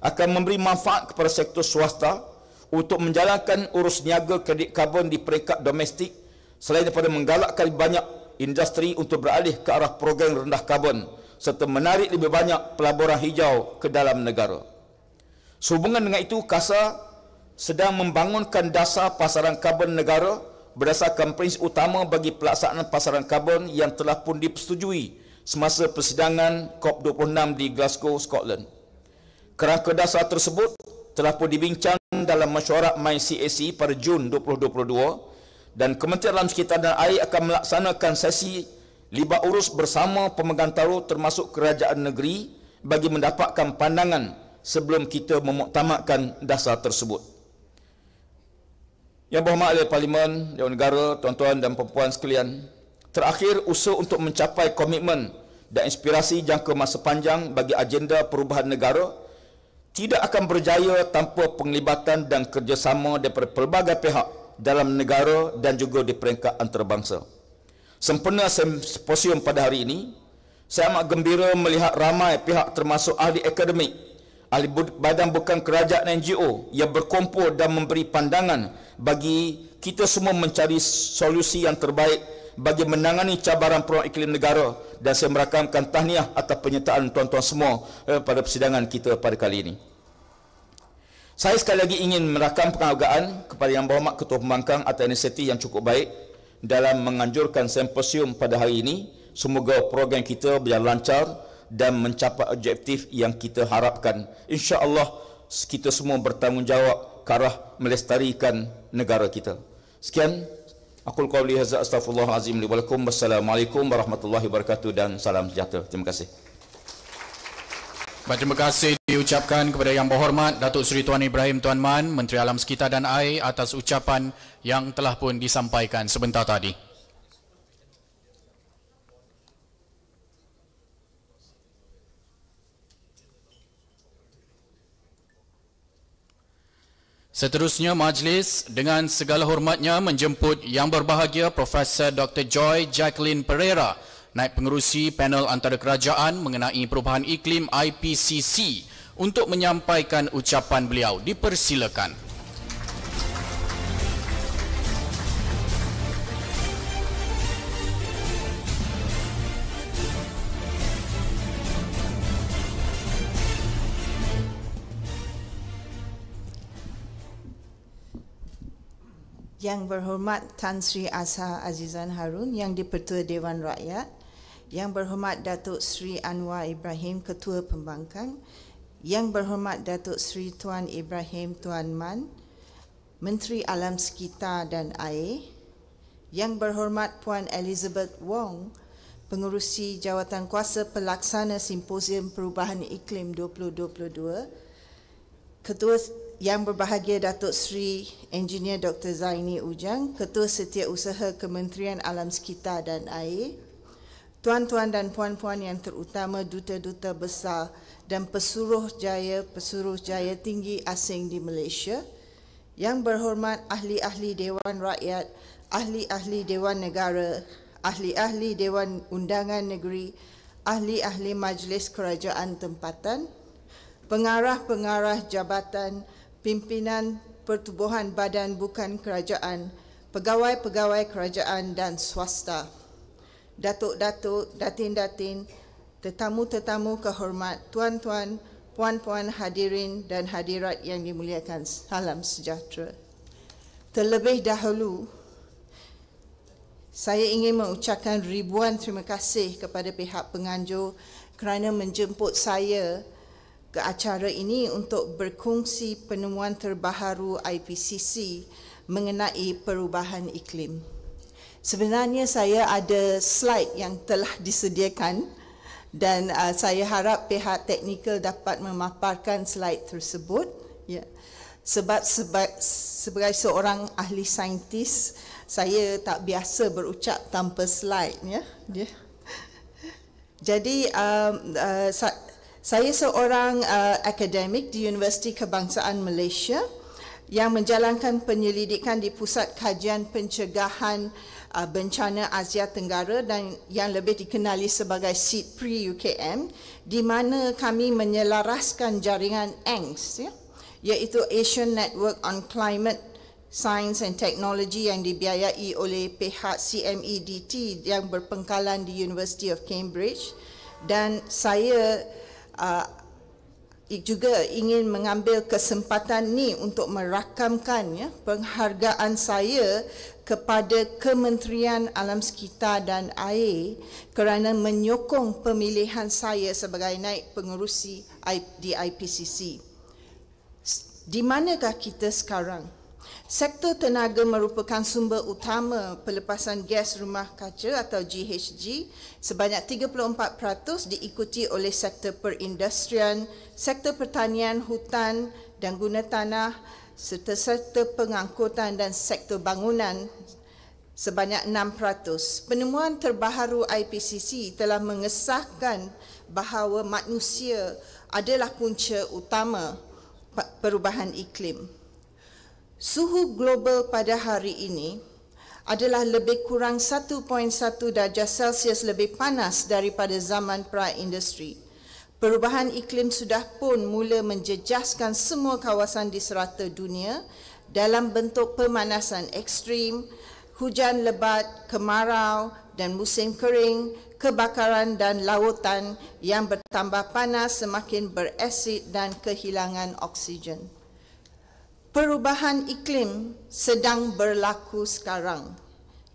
akan memberi manfaat kepada sektor swasta untuk menjalankan urus niaga kredit karbon di peringkat domestik selain daripada menggalakkan banyak industri untuk beralih ke arah program rendah karbon serta menarik lebih banyak pelaburan hijau ke dalam negara. Sehubungan dengan itu, KASA sedang membangunkan dasar pasaran karbon negara berdasarkan prinsip utama bagi pelaksanaan pasaran karbon yang telah pun dipersetujui semasa persidangan COP26 di Glasgow, Scotland. Kerangka dasar tersebut telah pun dibincang dalam mesyuarat MyCAC pada Jun 2022 dan Kementerian Alam Sekitar dan Air akan melaksanakan sesi libat urus bersama pemegang taruh termasuk kerajaan negeri bagi mendapatkan pandangan sebelum kita memuktamadkan dasar tersebut. Yang berhormat oleh Parlimen, Dewan Negara, tuan-tuan dan perempuan sekalian, terakhir usaha untuk mencapai komitmen dan inspirasi jangka masa panjang bagi agenda perubahan negara tidak akan berjaya tanpa penglibatan dan kerjasama daripada pelbagai pihak dalam negara dan juga di peringkat antarabangsa. Sempena simposium pada hari ini, saya amat gembira melihat ramai pihak termasuk ahli akademik, ahli badan bukan kerajaan NGO yang berkumpul dan memberi pandangan bagi kita semua mencari solusi yang terbaik bagi menangani cabaran perubahan iklim negara dan saya merakamkan tahniah atas penyertaan tuan-tuan semua eh, pada persidangan kita pada kali ini. Saya sekali lagi ingin merakam penghargaan kepada Yang Berhormat Ketua Pembangkang atas inisiatif yang cukup baik dalam menganjurkan simposium pada hari ini. Semoga program kita berjalan lancar dan mencapai objektif yang kita harapkan. Insya Allah kita semua bertanggungjawab ke arah melestarikan negara kita. Sekian. Aqul qawli hadza astaghfirullah alazim li walakum. Wassalamualaikum warahmatullahi wabarakatuh dan salam sejahtera. Terima kasih. Baik, terima kasih diucapkan kepada yang berhormat Datuk Seri Tuan Ibrahim Tuan Man, Menteri Alam Sekitar dan Air atas ucapan yang telah pun disampaikan sebentar tadi. Seterusnya majlis dengan segala hormatnya menjemput yang berbahagia Profesor Dr. Joy Jacqueline Pereira, Naib Pengerusi Panel Antara Kerajaan mengenai Perubahan Iklim IPCC untuk menyampaikan ucapan beliau. Dipersilakan. Dipersilakan. Yang Berhormat Tan Sri Azhar Azizan Harun Yang Dipertua Dewan Rakyat Yang Berhormat Datuk Sri Anwar Ibrahim Ketua Pembangkang Yang Berhormat Datuk Sri Tuan Ibrahim Tuan Man Menteri Alam Sekitar dan Air Yang Berhormat Puan Elizabeth Wong Pengurusi Jawatan Kuasa Pelaksana Simposium Perubahan Iklim 2022 Ketua Yang Berbahagia Datuk Seri Engineer Dr. Zaini Ujang, Ketua Setiausaha Kementerian Alam Sekitar dan Air, Tuan-tuan dan puan-puan yang terutama duta-duta besar dan pesuruh jaya, pesuruh jaya tinggi asing di Malaysia, yang berhormat ahli-ahli Dewan Rakyat, ahli-ahli Dewan Negara, ahli-ahli Dewan Undangan Negeri, ahli-ahli Majlis Kerajaan Tempatan, pengarah-pengarah jabatan, pimpinan pertubuhan badan bukan kerajaan, pegawai-pegawai kerajaan dan swasta, datuk-datuk, datin-datin, tetamu-tetamu kehormat, tuan-tuan, puan-puan hadirin dan hadirat yang dimuliakan. Salam sejahtera. Terlebih dahulu, saya ingin mengucapkan ribuan terima kasih kepada pihak penganjur kerana menjemput saya ke acara ini untuk berkongsi penemuan terbaharu IPCC mengenai perubahan iklim. Sebenarnya saya ada slide yang telah disediakan dan uh, saya harap pihak teknikal dapat memaparkan slide tersebut ya. Sebab, sebab sebagai seorang ahli saintis saya tak biasa berucap tanpa slide ya. Ya. Jadi um, uh, saya seorang uh, akademik di Universiti Kebangsaan Malaysia yang menjalankan penyelidikan di Pusat Kajian Pencegahan uh, Bencana Asia Tenggara dan yang lebih dikenali sebagai Seed Pre UKM di mana kami menyelaraskan jaringan ANGS ya, iaitu Asian Network on Climate Science and Technology yang dibiayai oleh pihak CMEDT yang berpengkalan di University of Cambridge dan saya uh, juga ingin mengambil kesempatan ni untuk merakamkan ya, penghargaan saya kepada Kementerian Alam Sekitar dan Air kerana menyokong pemilihan saya sebagai naik pengerusi di IPCC. Di manakah kita sekarang? Sektor tenaga merupakan sumber utama pelepasan gas rumah kaca atau GHG sebanyak 34% diikuti oleh sektor perindustrian, sektor pertanian, hutan dan guna tanah serta sektor pengangkutan dan sektor bangunan sebanyak 6%. Penemuan terbaru IPCC telah mengesahkan bahawa manusia adalah punca utama perubahan iklim suhu global pada hari ini adalah lebih kurang 1.1 darjah Celsius lebih panas daripada zaman pra-industri. Perubahan iklim sudah pun mula menjejaskan semua kawasan di serata dunia dalam bentuk pemanasan ekstrim, hujan lebat, kemarau dan musim kering, kebakaran dan lautan yang bertambah panas semakin beresid dan kehilangan oksigen. Perubahan iklim sedang berlaku sekarang.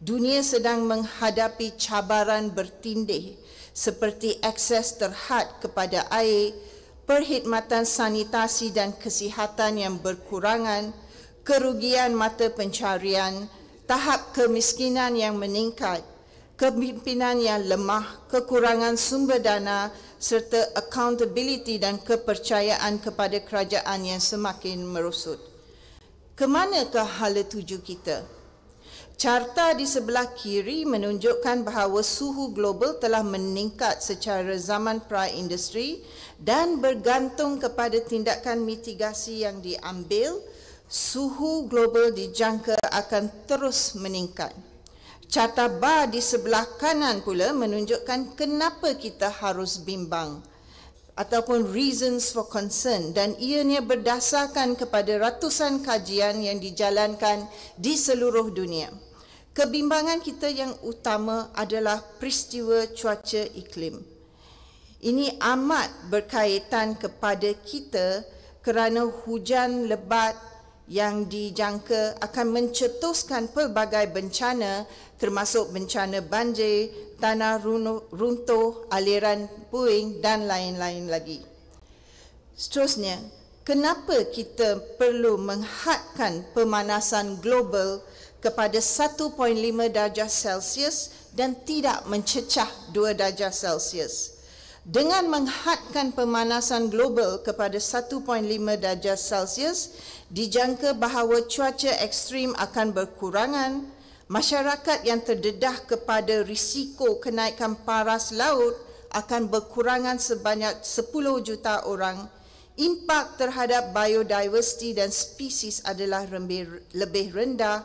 Dunia sedang menghadapi cabaran bertindih seperti akses terhad kepada air, perkhidmatan sanitasi dan kesihatan yang berkurangan, kerugian mata pencarian, tahap kemiskinan yang meningkat, kepimpinan yang lemah, kekurangan sumber dana serta accountability dan kepercayaan kepada kerajaan yang semakin merosot. Kemanakah hala tuju kita? Carta di sebelah kiri menunjukkan bahawa suhu global telah meningkat secara zaman pra-industri dan bergantung kepada tindakan mitigasi yang diambil, suhu global dijangka akan terus meningkat. Carta bar di sebelah kanan pula menunjukkan kenapa kita harus bimbang ataupun reasons for concern dan ianya berdasarkan kepada ratusan kajian yang dijalankan di seluruh dunia. Kebimbangan kita yang utama adalah peristiwa cuaca iklim. Ini amat berkaitan kepada kita kerana hujan lebat yang dijangka akan mencetuskan pelbagai bencana termasuk bencana banjir, tanah runtuh, aliran puing dan lain-lain lagi. Seterusnya, kenapa kita perlu menghadkan pemanasan global kepada 1.5 darjah Celsius dan tidak mencecah 2 darjah Celsius? Dengan menghadkan pemanasan global kepada 1.5 darjah Celsius, dijangka bahawa cuaca ekstrim akan berkurangan, masyarakat yang terdedah kepada risiko kenaikan paras laut akan berkurangan sebanyak 10 juta orang. Impak terhadap biodiversiti dan spesies adalah lebih rendah.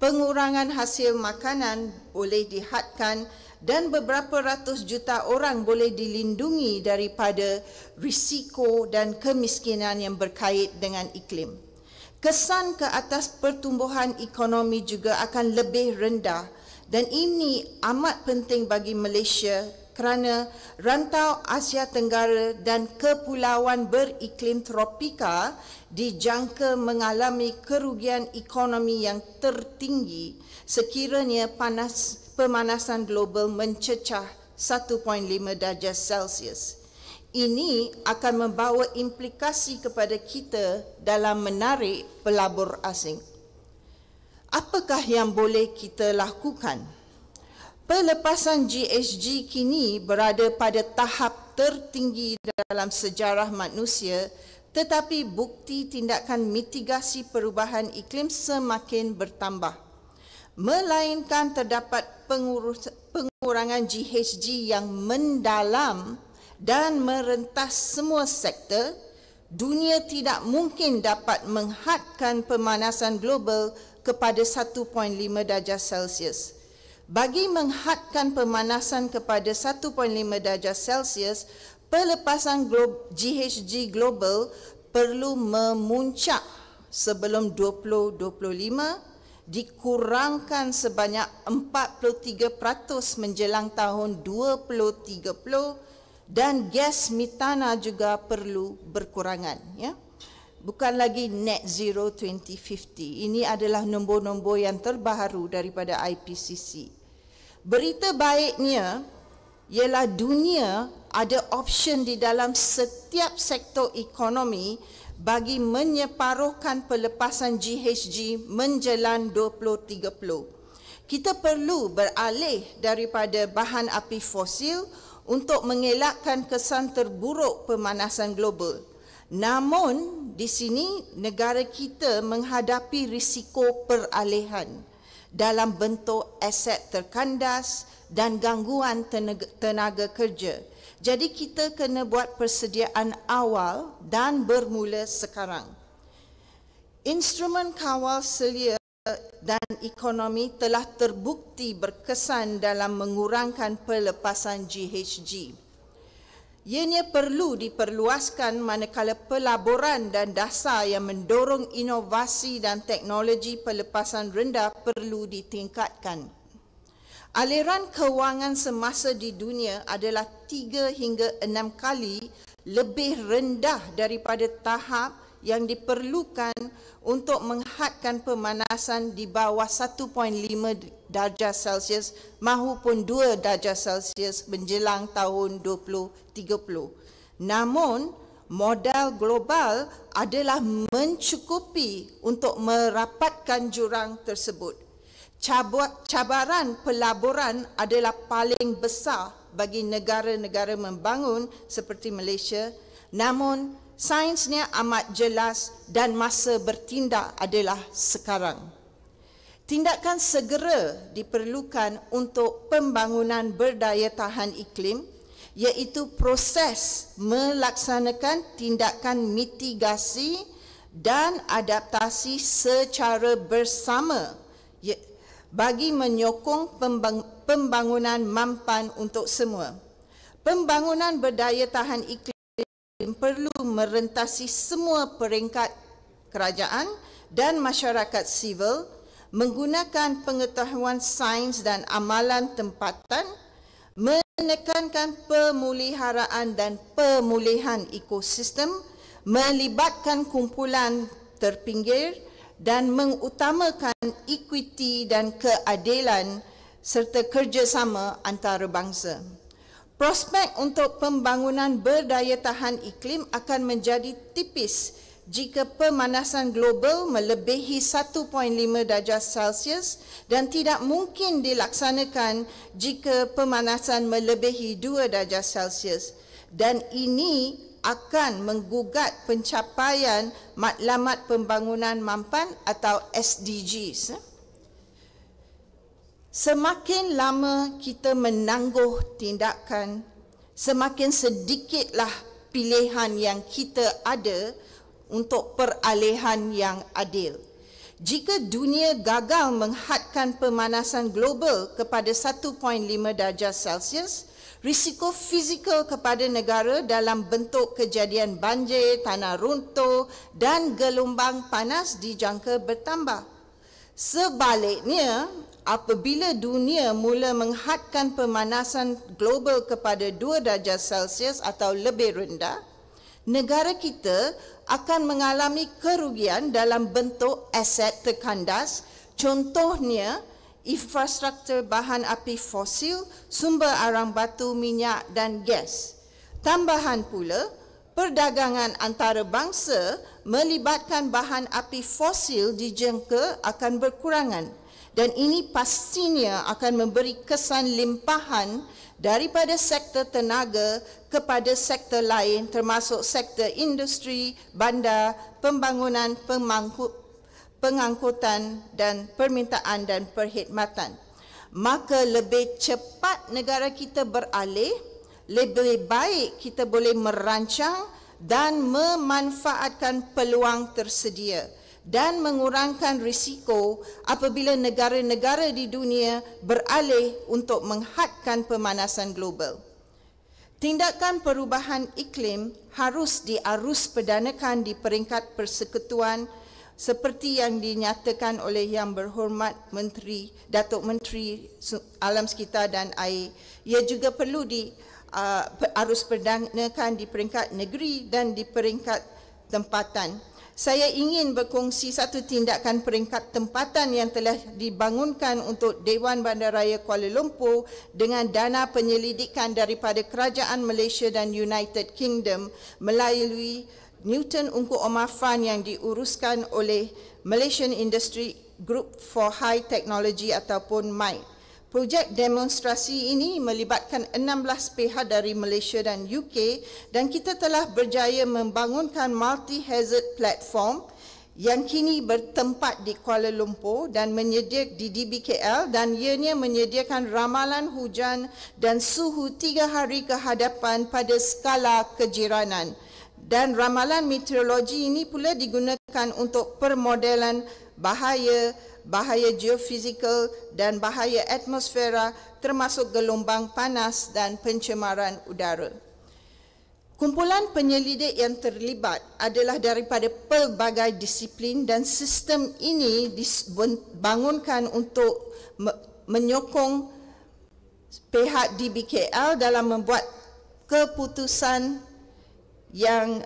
Pengurangan hasil makanan boleh dihadkan dan beberapa ratus juta orang boleh dilindungi daripada risiko dan kemiskinan yang berkait dengan iklim kesan ke atas pertumbuhan ekonomi juga akan lebih rendah dan ini amat penting bagi Malaysia kerana rantau Asia Tenggara dan kepulauan beriklim tropika dijangka mengalami kerugian ekonomi yang tertinggi sekiranya panas pemanasan global mencecah 1.5 darjah Celsius. Ini akan membawa implikasi kepada kita dalam menarik pelabur asing. Apakah yang boleh kita lakukan? Pelepasan GHG kini berada pada tahap tertinggi dalam sejarah manusia tetapi bukti tindakan mitigasi perubahan iklim semakin bertambah. Melainkan terdapat pengurus, pengurangan GHG yang mendalam dan merentas semua sektor, dunia tidak mungkin dapat menghadkan pemanasan global kepada 1.5 darjah Celsius. Bagi menghadkan pemanasan kepada 1.5 darjah Celsius, pelepasan GHG global perlu memuncak sebelum 2025 dikurangkan sebanyak 43% menjelang tahun 2030 dan gas metana juga perlu berkurangan ya bukan lagi net zero 2050 ini adalah nombor-nombor yang terbaru daripada IPCC berita baiknya ialah dunia ada option di dalam setiap sektor ekonomi bagi menyeparuhkan pelepasan GHG menjelang 2030. Kita perlu beralih daripada bahan api fosil untuk mengelakkan kesan terburuk pemanasan global. Namun, di sini negara kita menghadapi risiko peralihan dalam bentuk aset terkandas dan gangguan tenaga, tenaga kerja. Jadi kita kena buat persediaan awal dan bermula sekarang. Instrumen kawal selia Eh, dan ekonomi telah terbukti berkesan dalam mengurangkan pelepasan GHG. Ianya perlu diperluaskan manakala pelaburan dan dasar yang mendorong inovasi dan teknologi pelepasan rendah perlu ditingkatkan. Aliran kewangan semasa di dunia adalah tiga hingga enam kali lebih rendah daripada tahap yang diperlukan untuk menghadkan pemanasan di bawah 1.5 darjah Celsius mahupun 2 darjah Celsius menjelang tahun 2030. Namun, modal global adalah mencukupi untuk merapatkan jurang tersebut. Cabaran pelaburan adalah paling besar bagi negara-negara membangun seperti Malaysia namun sainsnya amat jelas dan masa bertindak adalah sekarang. Tindakan segera diperlukan untuk pembangunan berdaya tahan iklim iaitu proses melaksanakan tindakan mitigasi dan adaptasi secara bersama bagi menyokong pembangunan mampan untuk semua. Pembangunan berdaya tahan iklim Muslim perlu merentasi semua peringkat kerajaan dan masyarakat sivil menggunakan pengetahuan sains dan amalan tempatan menekankan pemuliharaan dan pemulihan ekosistem melibatkan kumpulan terpinggir dan mengutamakan equity dan keadilan serta kerjasama antarabangsa Prospek untuk pembangunan berdaya tahan iklim akan menjadi tipis jika pemanasan global melebihi 1.5 darjah Celsius dan tidak mungkin dilaksanakan jika pemanasan melebihi 2 darjah Celsius dan ini akan menggugat pencapaian matlamat pembangunan mampan atau SDGs. Eh? Semakin lama kita menangguh tindakan, semakin sedikitlah pilihan yang kita ada untuk peralihan yang adil. Jika dunia gagal menghadkan pemanasan global kepada 1.5 darjah Celsius, risiko fizikal kepada negara dalam bentuk kejadian banjir, tanah runtuh dan gelombang panas dijangka bertambah. Sebaliknya, apabila dunia mula menghadkan pemanasan global kepada 2 darjah Celsius atau lebih rendah, negara kita akan mengalami kerugian dalam bentuk aset terkandas, contohnya infrastruktur bahan api fosil, sumber arang batu, minyak dan gas. Tambahan pula, perdagangan antarabangsa melibatkan bahan api fosil dijangka akan berkurangan – dan ini pastinya akan memberi kesan limpahan daripada sektor tenaga kepada sektor lain termasuk sektor industri, bandar, pembangunan, pengangkutan dan permintaan dan perkhidmatan. Maka lebih cepat negara kita beralih, lebih baik kita boleh merancang dan memanfaatkan peluang tersedia dan mengurangkan risiko apabila negara-negara di dunia beralih untuk menghadkan pemanasan global. Tindakan perubahan iklim harus diarus perdanakan di peringkat persekutuan seperti yang dinyatakan oleh Yang Berhormat Menteri Datuk Menteri Alam Sekitar dan Air. Ia juga perlu di uh, arus perdanakan di peringkat negeri dan di peringkat tempatan saya ingin berkongsi satu tindakan peringkat tempatan yang telah dibangunkan untuk Dewan Bandaraya Kuala Lumpur dengan dana penyelidikan daripada Kerajaan Malaysia dan United Kingdom melalui Newton Ungku Omar Fund yang diuruskan oleh Malaysian Industry Group for High Technology ataupun MITE. Projek demonstrasi ini melibatkan 16 PH dari Malaysia dan UK dan kita telah berjaya membangunkan multi-hazard platform yang kini bertempat di Kuala Lumpur dan menyediakan di DBKL dan ianya menyediakan ramalan hujan dan suhu tiga hari kehadapan pada skala kejiranan. Dan ramalan meteorologi ini pula digunakan untuk permodelan bahaya, bahaya geofizikal dan bahaya atmosfera termasuk gelombang panas dan pencemaran udara. Kumpulan penyelidik yang terlibat adalah daripada pelbagai disiplin dan sistem ini dibangunkan untuk menyokong pihak DBKL dalam membuat keputusan yang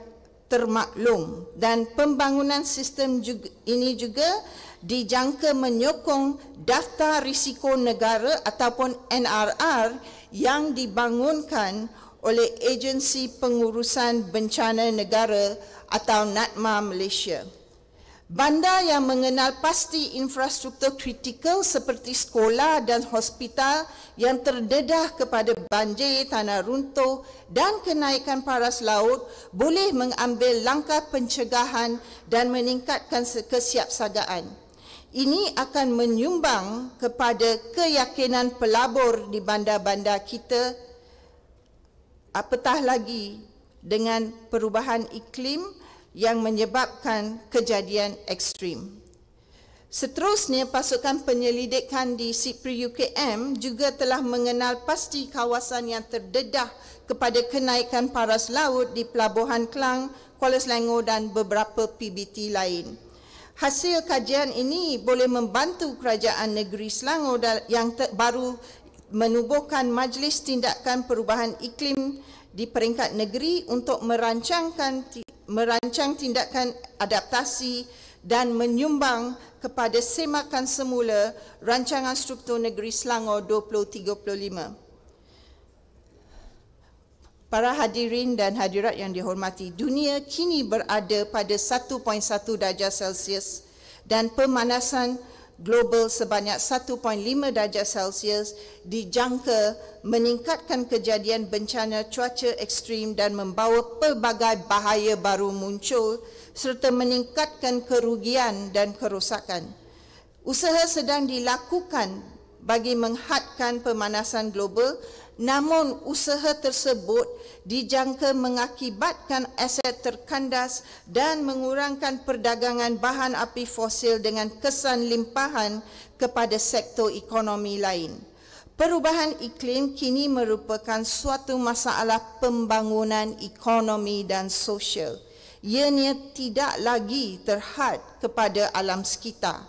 termaklum dan pembangunan sistem juga, ini juga dijangka menyokong daftar risiko negara ataupun NRR yang dibangunkan oleh Agensi Pengurusan Bencana Negara atau NATMA Malaysia. Bandar yang mengenal pasti infrastruktur kritikal seperti sekolah dan hospital yang terdedah kepada banjir, tanah runtuh dan kenaikan paras laut boleh mengambil langkah pencegahan dan meningkatkan kesiapsagaan. Ini akan menyumbang kepada keyakinan pelabur di bandar-bandar kita apatah lagi dengan perubahan iklim yang menyebabkan kejadian ekstrim. Seterusnya, pasukan penyelidikan di SIPRI UKM juga telah mengenal pasti kawasan yang terdedah kepada kenaikan paras laut di Pelabuhan Kelang, Kuala Selangor dan beberapa PBT lain. Hasil kajian ini boleh membantu kerajaan negeri Selangor yang baru menubuhkan Majlis Tindakan Perubahan Iklim di peringkat negeri untuk merancangkan ti- merancang tindakan adaptasi dan menyumbang kepada semakan semula rancangan struktur negeri Selangor 2035. Para hadirin dan hadirat yang dihormati, dunia kini berada pada 1.1 darjah Celsius dan pemanasan global sebanyak 1.5 darjah Celsius dijangka meningkatkan kejadian bencana cuaca ekstrim dan membawa pelbagai bahaya baru muncul serta meningkatkan kerugian dan kerosakan. Usaha sedang dilakukan bagi menghadkan pemanasan global Namun usaha tersebut dijangka mengakibatkan aset terkandas dan mengurangkan perdagangan bahan api fosil dengan kesan limpahan kepada sektor ekonomi lain. Perubahan iklim kini merupakan suatu masalah pembangunan ekonomi dan sosial. Ianya tidak lagi terhad kepada alam sekitar.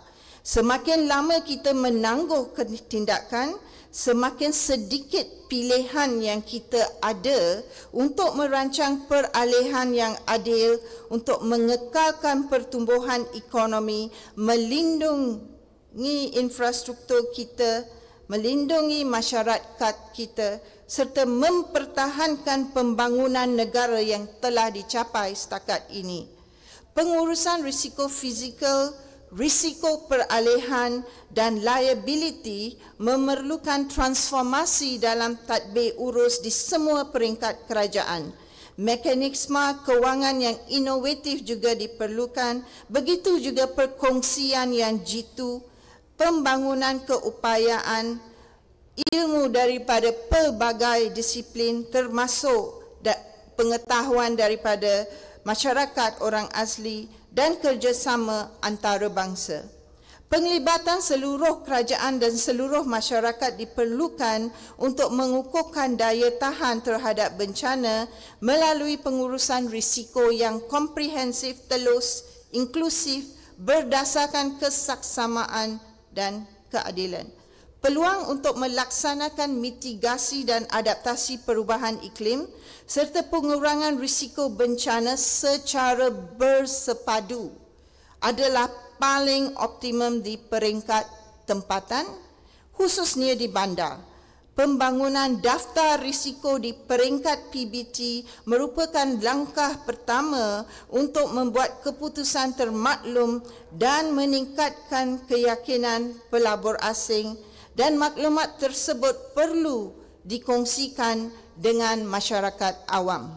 Semakin lama kita menangguh tindakan semakin sedikit pilihan yang kita ada untuk merancang peralihan yang adil untuk mengekalkan pertumbuhan ekonomi melindungi infrastruktur kita melindungi masyarakat kita serta mempertahankan pembangunan negara yang telah dicapai setakat ini pengurusan risiko fizikal risiko peralihan dan liability memerlukan transformasi dalam tadbir urus di semua peringkat kerajaan. Mekanisme kewangan yang inovatif juga diperlukan, begitu juga perkongsian yang jitu, pembangunan keupayaan, ilmu daripada pelbagai disiplin termasuk pengetahuan daripada masyarakat orang asli, dan kerjasama antara bangsa. Penglibatan seluruh kerajaan dan seluruh masyarakat diperlukan untuk mengukuhkan daya tahan terhadap bencana melalui pengurusan risiko yang komprehensif, telus, inklusif berdasarkan kesaksamaan dan keadilan. Peluang untuk melaksanakan mitigasi dan adaptasi perubahan iklim serta pengurangan risiko bencana secara bersepadu adalah paling optimum di peringkat tempatan khususnya di bandar. Pembangunan daftar risiko di peringkat PBT merupakan langkah pertama untuk membuat keputusan termaklum dan meningkatkan keyakinan pelabur asing dan maklumat tersebut perlu dikongsikan dengan masyarakat awam.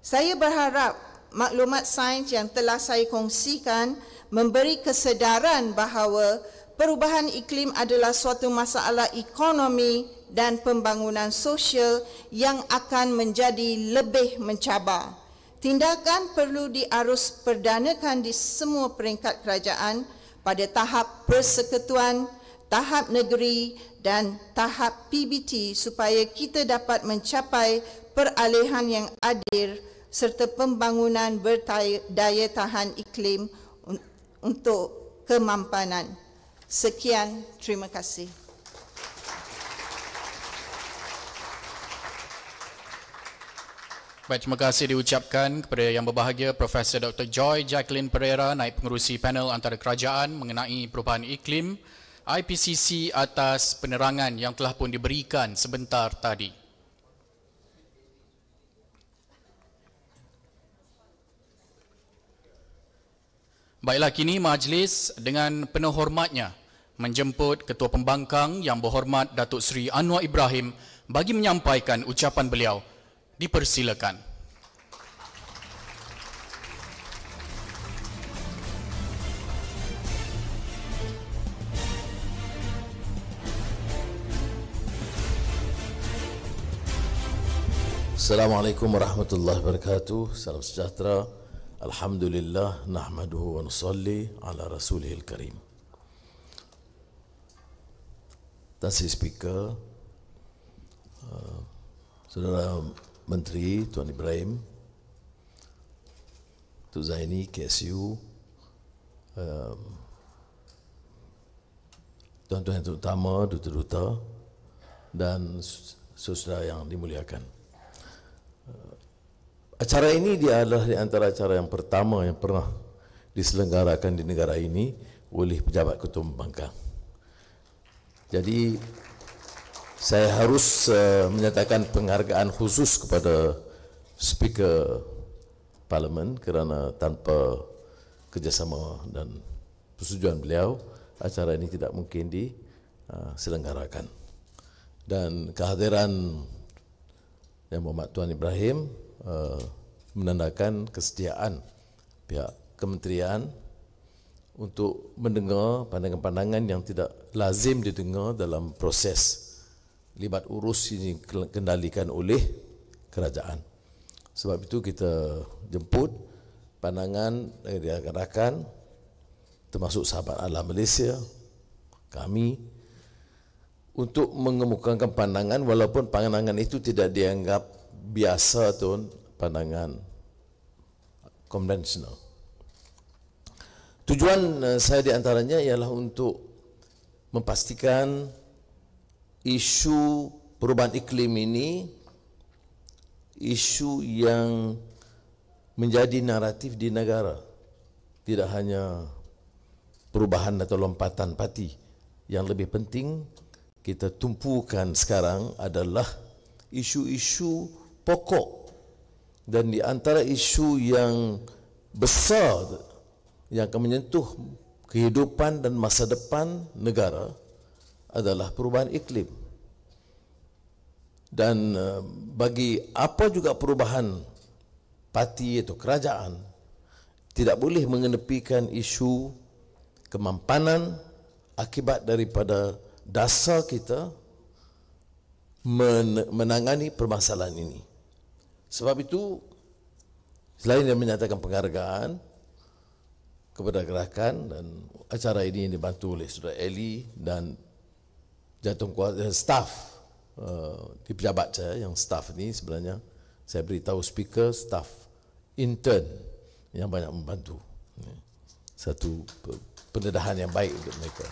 Saya berharap maklumat sains yang telah saya kongsikan memberi kesedaran bahawa perubahan iklim adalah suatu masalah ekonomi dan pembangunan sosial yang akan menjadi lebih mencabar. Tindakan perlu diarus perdanakan di semua peringkat kerajaan pada tahap persekutuan tahap negeri dan tahap PBT supaya kita dapat mencapai peralihan yang adil serta pembangunan berdaya tahan iklim untuk kemampanan. Sekian, terima kasih. Baik, terima kasih diucapkan kepada yang berbahagia Profesor Dr. Joy Jacqueline Pereira, naib pengerusi panel antara kerajaan mengenai perubahan iklim. IPCC atas penerangan yang telah pun diberikan sebentar tadi. Baiklah kini majlis dengan penuh hormatnya menjemput Ketua Pembangkang yang berhormat Datuk Seri Anwar Ibrahim bagi menyampaikan ucapan beliau. Dipersilakan. Assalamualaikum warahmatullahi wabarakatuh. Salam sejahtera. Alhamdulillah nahmaduhu wa nusalli ala rasulihil karim. Tansi speaker uh, Saudara Menteri Tuan Ibrahim Tu Zaini KSU um, Tuan-tuan yang terutama, duta-duta Dan saudara yang dimuliakan acara ini dia adalah di antara acara yang pertama yang pernah diselenggarakan di negara ini oleh pejabat ketua bangka. Jadi saya harus uh, menyatakan penghargaan khusus kepada speaker Parlemen kerana tanpa kerjasama dan persetujuan beliau acara ini tidak mungkin diselenggarakan. Eh, dan kehadiran Yang Muhammad Tuan Ibrahim Eh, menandakan kesediaan pihak kementerian untuk mendengar pandangan-pandangan yang tidak lazim didengar dalam proses libat urus ini kendalikan oleh kerajaan. Sebab itu kita jemput pandangan dari rakan-rakan termasuk sahabat alam Malaysia kami untuk mengemukakan pandangan walaupun pandangan itu tidak dianggap biasa tu pandangan konvensional. Tujuan eh, saya di antaranya ialah untuk memastikan isu perubahan iklim ini isu yang menjadi naratif di negara tidak hanya perubahan atau lompatan pati yang lebih penting kita tumpukan sekarang adalah isu-isu pokok dan di antara isu yang besar yang akan menyentuh kehidupan dan masa depan negara adalah perubahan iklim. Dan eh, bagi apa juga perubahan parti atau kerajaan tidak boleh mengenepikan isu kemampanan akibat daripada dasar kita menangani permasalahan ini. Sebab itu selain dia menyatakan penghargaan kepada gerakan dan acara ini yang dibantu oleh Saudara Eli dan jantung kuasa staff uh, di pejabat saya yang staff ni sebenarnya saya beritahu speaker staff intern yang banyak membantu satu pendedahan yang baik untuk mereka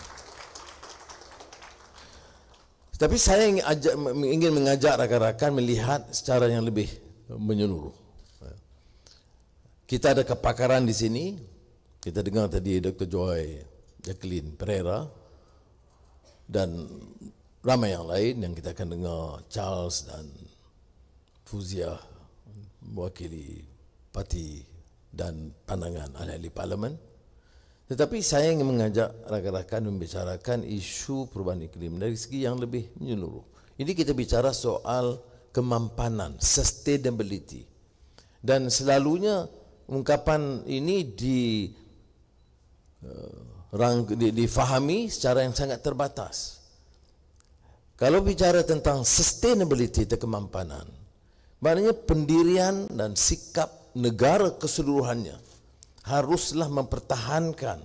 tapi saya ingin mengajak rakan-rakan melihat secara yang lebih menyeluruh. Ya. Kita ada kepakaran di sini. Kita dengar tadi Dr. Joy Jacqueline Pereira dan ramai yang lain yang kita akan dengar Charles dan Fuzia mewakili parti dan pandangan ahli parlimen. Tetapi saya ingin mengajak rakan-rakan membicarakan isu perubahan iklim dari segi yang lebih menyeluruh. Ini kita bicara soal kemampanan, sustainability. Dan selalunya ungkapan ini di uh, rang, di difahami secara yang sangat terbatas. Kalau bicara tentang sustainability atau kemampanan, maknanya pendirian dan sikap negara keseluruhannya haruslah mempertahankan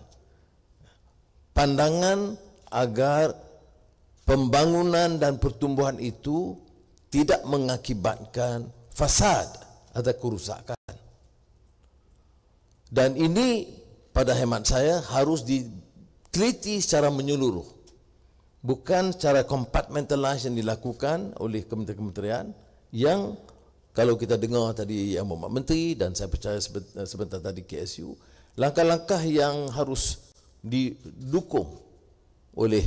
pandangan agar pembangunan dan pertumbuhan itu tidak mengakibatkan fasad atau kerusakan. Dan ini pada hemat saya harus diteliti secara menyeluruh. Bukan secara compartmentalize yang dilakukan oleh kementerian-kementerian yang kalau kita dengar tadi yang Bapak Menteri dan saya percaya sebentar tadi KSU, langkah-langkah yang harus didukung oleh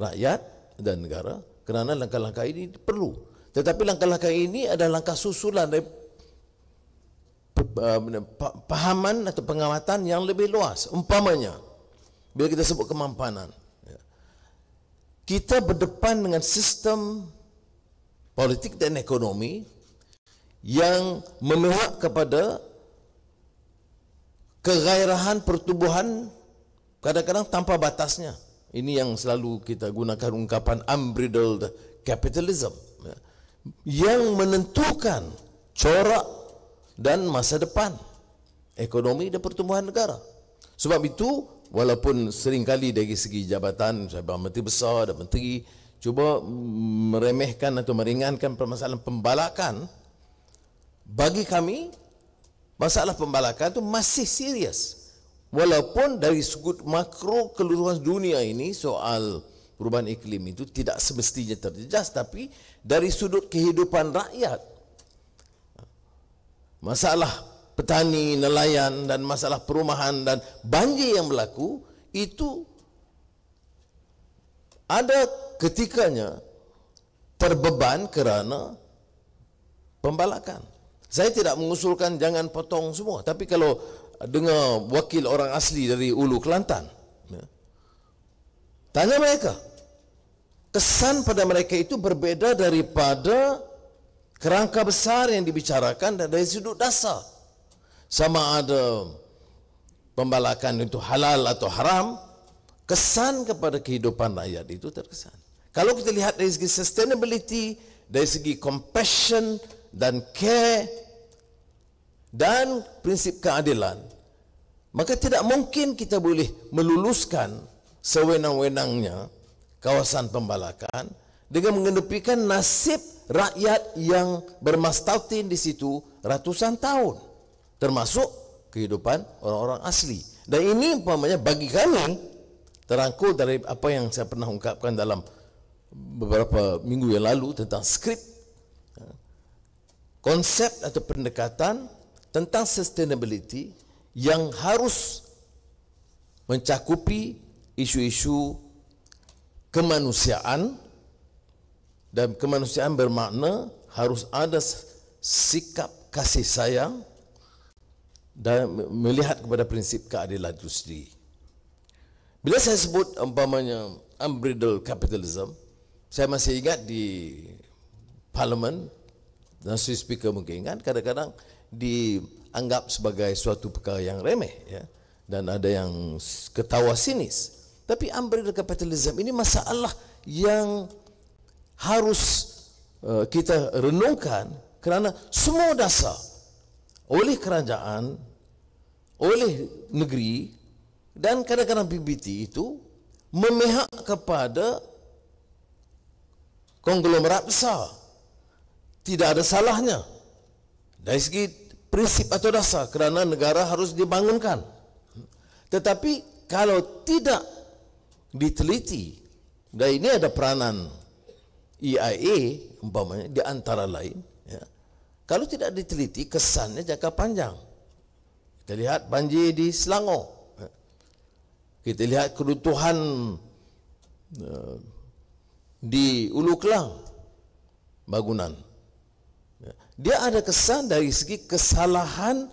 rakyat dan negara kerana langkah-langkah ini perlu. Tetapi langkah-langkah ini adalah langkah susulan dari eh, pahaman atau pengamatan yang lebih luas. Umpamanya, bila kita sebut kemampanan, ya, kita berdepan dengan sistem politik dan ekonomi yang memihak kepada kegairahan pertumbuhan kadang-kadang tanpa batasnya. Ini yang selalu kita gunakan ungkapan unbridled capitalism. Ya yang menentukan corak dan masa depan ekonomi dan pertumbuhan negara. Sebab itu, walaupun seringkali dari segi jabatan, saya menteri besar dan menteri, cuba meremehkan atau meringankan permasalahan pembalakan, bagi kami, masalah pembalakan itu masih serius. Walaupun dari sudut makro keluruhan dunia ini, soal perubahan iklim itu tidak semestinya terjejas tapi dari sudut kehidupan rakyat masalah petani, nelayan dan masalah perumahan dan banjir yang berlaku itu ada ketikanya terbeban kerana pembalakan. Saya tidak mengusulkan jangan potong semua tapi kalau dengar wakil orang asli dari Ulu Kelantan ya, tanya mereka kesan pada mereka itu berbeda daripada kerangka besar yang dibicarakan dari sudut dasar sama ada pembalakan itu halal atau haram kesan kepada kehidupan rakyat itu terkesan kalau kita lihat dari segi sustainability dari segi compassion dan care dan prinsip keadilan maka tidak mungkin kita boleh meluluskan sewenang-wenangnya kawasan pembalakan dengan mengendepikan nasib rakyat yang bermastautin di situ ratusan tahun termasuk kehidupan orang-orang asli dan ini umpamanya bagi kami terangkul dari apa yang saya pernah ungkapkan dalam beberapa minggu yang lalu tentang skrip ha, konsep atau pendekatan tentang sustainability yang harus mencakupi isu-isu kemanusiaan dan kemanusiaan bermakna harus ada sikap kasih sayang dan melihat kepada prinsip keadilan itu sendiri. Bila saya sebut umpamanya unbridled capitalism, saya masih ingat di parlimen dan si speaker mungkin ingat kadang-kadang dianggap sebagai suatu perkara yang remeh ya dan ada yang ketawa sinis. Tapi umbrella capitalism ini masalah yang harus uh, kita renungkan kerana semua dasar oleh kerajaan, oleh negeri dan kadang-kadang PBT itu memihak kepada konglomerat besar. Tidak ada salahnya dari segi prinsip atau dasar kerana negara harus dibangunkan. Tetapi kalau tidak diteliti dan ini ada peranan IAE umpamanya di antara lain ya. kalau tidak diteliti kesannya jangka panjang kita lihat banjir di Selangor ya. kita lihat keruntuhan ya, di Ulu Kelang bangunan ya. dia ada kesan dari segi kesalahan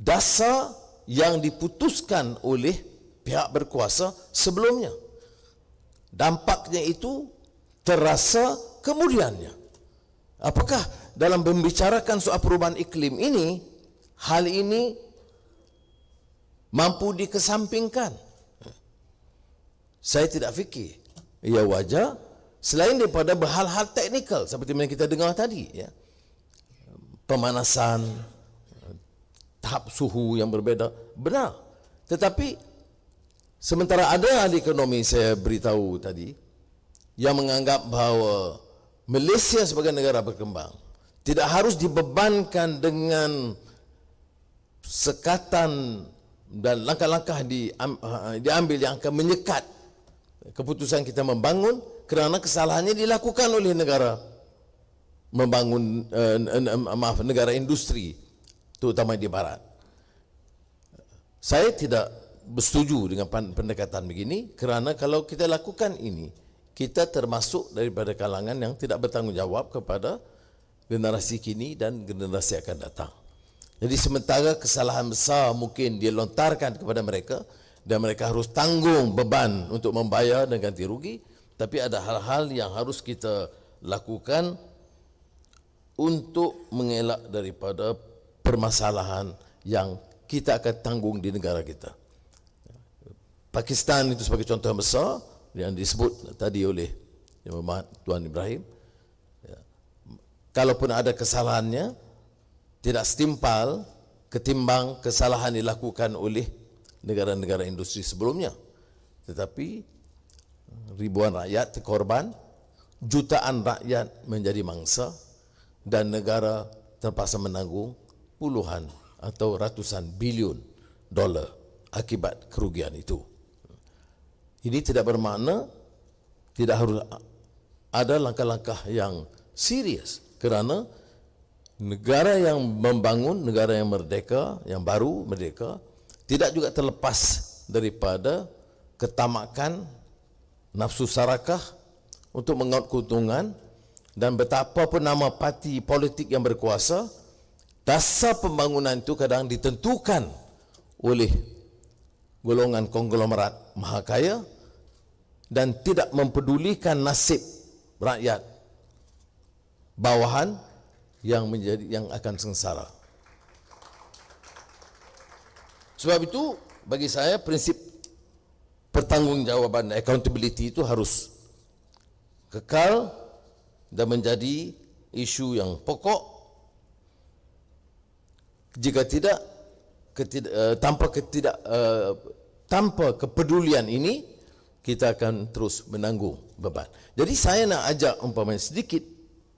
dasar yang diputuskan oleh pihak berkuasa sebelumnya. Dampaknya itu terasa kemudiannya. Apakah dalam membicarakan soal perubahan iklim ini, hal ini mampu dikesampingkan? Saya tidak fikir. Ia ya, wajar. Selain daripada hal-hal teknikal seperti yang kita dengar tadi, ya. pemanasan, tahap suhu yang berbeda, benar. Tetapi Sementara ada ahli ekonomi saya beritahu tadi yang menganggap bahawa Malaysia sebagai negara berkembang tidak harus dibebankan dengan sekatan dan langkah-langkah ha, ha, diambil yang akan menyekat keputusan kita membangun kerana kesalahannya dilakukan oleh negara membangun eh, maaf negara industri terutama di barat. Saya tidak bersetuju dengan pendekatan begini kerana kalau kita lakukan ini kita termasuk daripada kalangan yang tidak bertanggungjawab kepada generasi kini dan generasi akan datang. Jadi sementara kesalahan besar mungkin dia lontarkan kepada mereka dan mereka harus tanggung beban untuk membayar dan ganti rugi, tapi ada hal-hal yang harus kita lakukan untuk mengelak daripada permasalahan yang kita akan tanggung di negara kita. Pakistan itu sebagai contoh yang besar yang disebut tadi oleh Yang Muhammad Tuan Ibrahim ya. kalaupun ada kesalahannya tidak setimpal ketimbang kesalahan dilakukan oleh negara-negara industri sebelumnya tetapi ribuan rakyat terkorban jutaan rakyat menjadi mangsa dan negara terpaksa menanggung puluhan atau ratusan bilion dolar akibat kerugian itu ini tidak bermakna tidak harus ada langkah-langkah yang serius kerana negara yang membangun, negara yang merdeka, yang baru merdeka tidak juga terlepas daripada ketamakan nafsu sarakah untuk mengaut keuntungan dan betapa pun nama parti politik yang berkuasa dasar pembangunan itu kadang ditentukan oleh golongan konglomerat maha kaya dan tidak mempedulikan nasib rakyat bawahan yang menjadi yang akan sengsara. Sebab itu bagi saya prinsip pertanggungjawaban accountability itu harus kekal dan menjadi isu yang pokok jika tidak ketid, uh, eh, tanpa ketidak uh, tanpa kepedulian ini kita akan terus menanggung beban. Jadi saya nak ajak umpama sedikit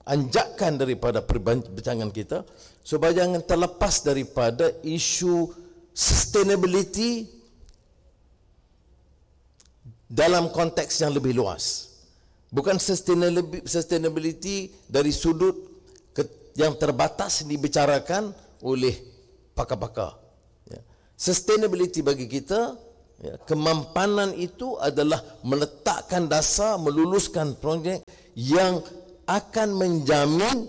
anjakan daripada perbincangan kita supaya jangan terlepas daripada isu sustainability dalam konteks yang lebih luas. Bukan sustainability dari sudut yang terbatas dibicarakan oleh pakar-pakar sustainability bagi kita ya, kemampanan itu adalah meletakkan dasar meluluskan projek yang akan menjamin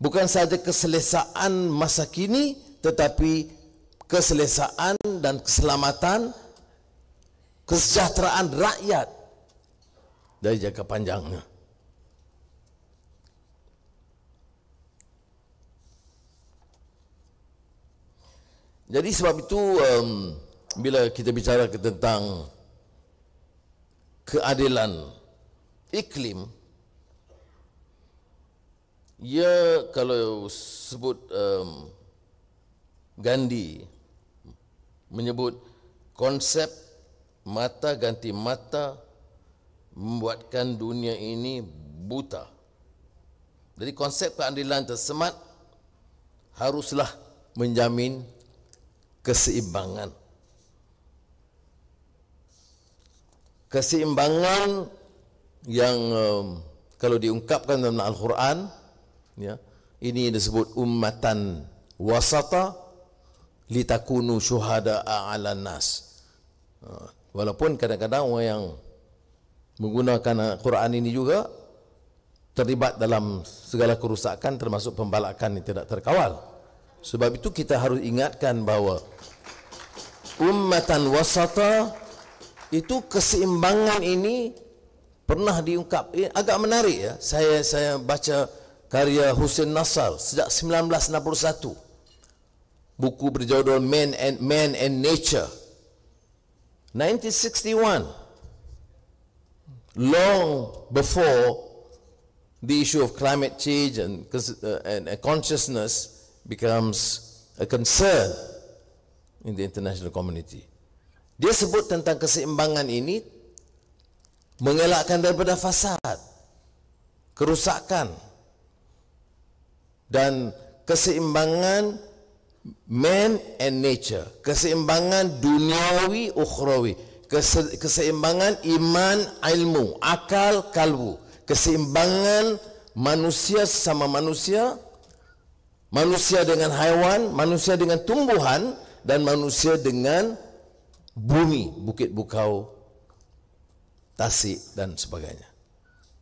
bukan saja keselesaan masa kini tetapi keselesaan dan keselamatan kesejahteraan rakyat dari jangka panjangnya. Jadi sebab itu um, bila kita bicara tentang keadilan iklim ya kalau sebut um, Gandhi menyebut konsep mata ganti mata membuatkan dunia ini buta. Jadi konsep keadilan tersemat haruslah menjamin keseimbangan. Keseimbangan yang um, kalau diungkapkan dalam Al-Quran ya, ini disebut ummatan wasata litakunu syuhada ala nas. Ha, walaupun kadang-kadang orang yang menggunakan Al-Quran ini juga terlibat dalam segala kerusakan termasuk pembalakan yang tidak terkawal. Sebab itu kita harus ingatkan bahawa ummatan wasata itu keseimbangan ini pernah diungkap eh, agak menarik ya. Saya saya baca karya Hussein Nasar sejak 1961. Buku berjudul Man and Man and Nature. 1961 long before the issue of climate change and uh, and consciousness becomes a concern in the international community. Dia sebut tentang keseimbangan ini mengelakkan daripada fasad, kerusakan dan keseimbangan man and nature, keseimbangan duniawi ukhrawi, keseimbangan iman ilmu, akal kalbu, keseimbangan manusia sama manusia manusia dengan haiwan, manusia dengan tumbuhan dan manusia dengan bumi, bukit bukau, tasik dan sebagainya.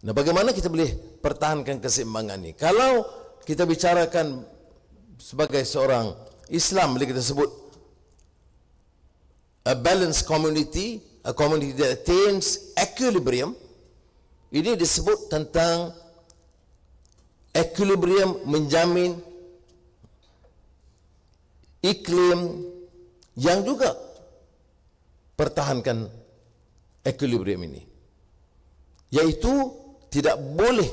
Nah, bagaimana kita boleh pertahankan keseimbangan ini? Kalau kita bicarakan sebagai seorang Islam, boleh kita sebut a balanced community, a community that attains equilibrium. Ini disebut tentang equilibrium menjamin iklim yang juga pertahankan equilibrium ini yaitu tidak boleh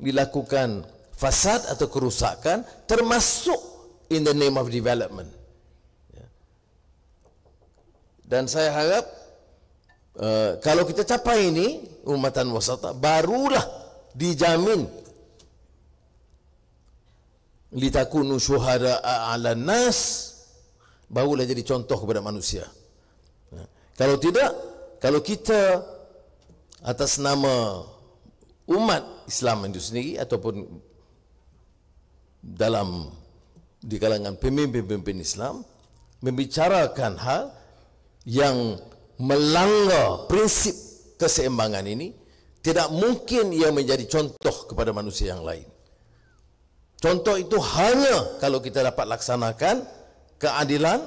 dilakukan fasad atau kerusakan termasuk in the name of development ya. dan saya harap uh, kalau kita capai ini umatan wasata barulah dijamin litakunu syuhada ala nas barulah jadi contoh kepada manusia. Ha. Kalau tidak, kalau kita atas nama umat Islam itu sendiri ataupun dalam di kalangan pemimpin-pemimpin Islam membicarakan hal yang melanggar prinsip keseimbangan ini tidak mungkin ia menjadi contoh kepada manusia yang lain. Contoh itu hanya kalau kita dapat laksanakan keadilan,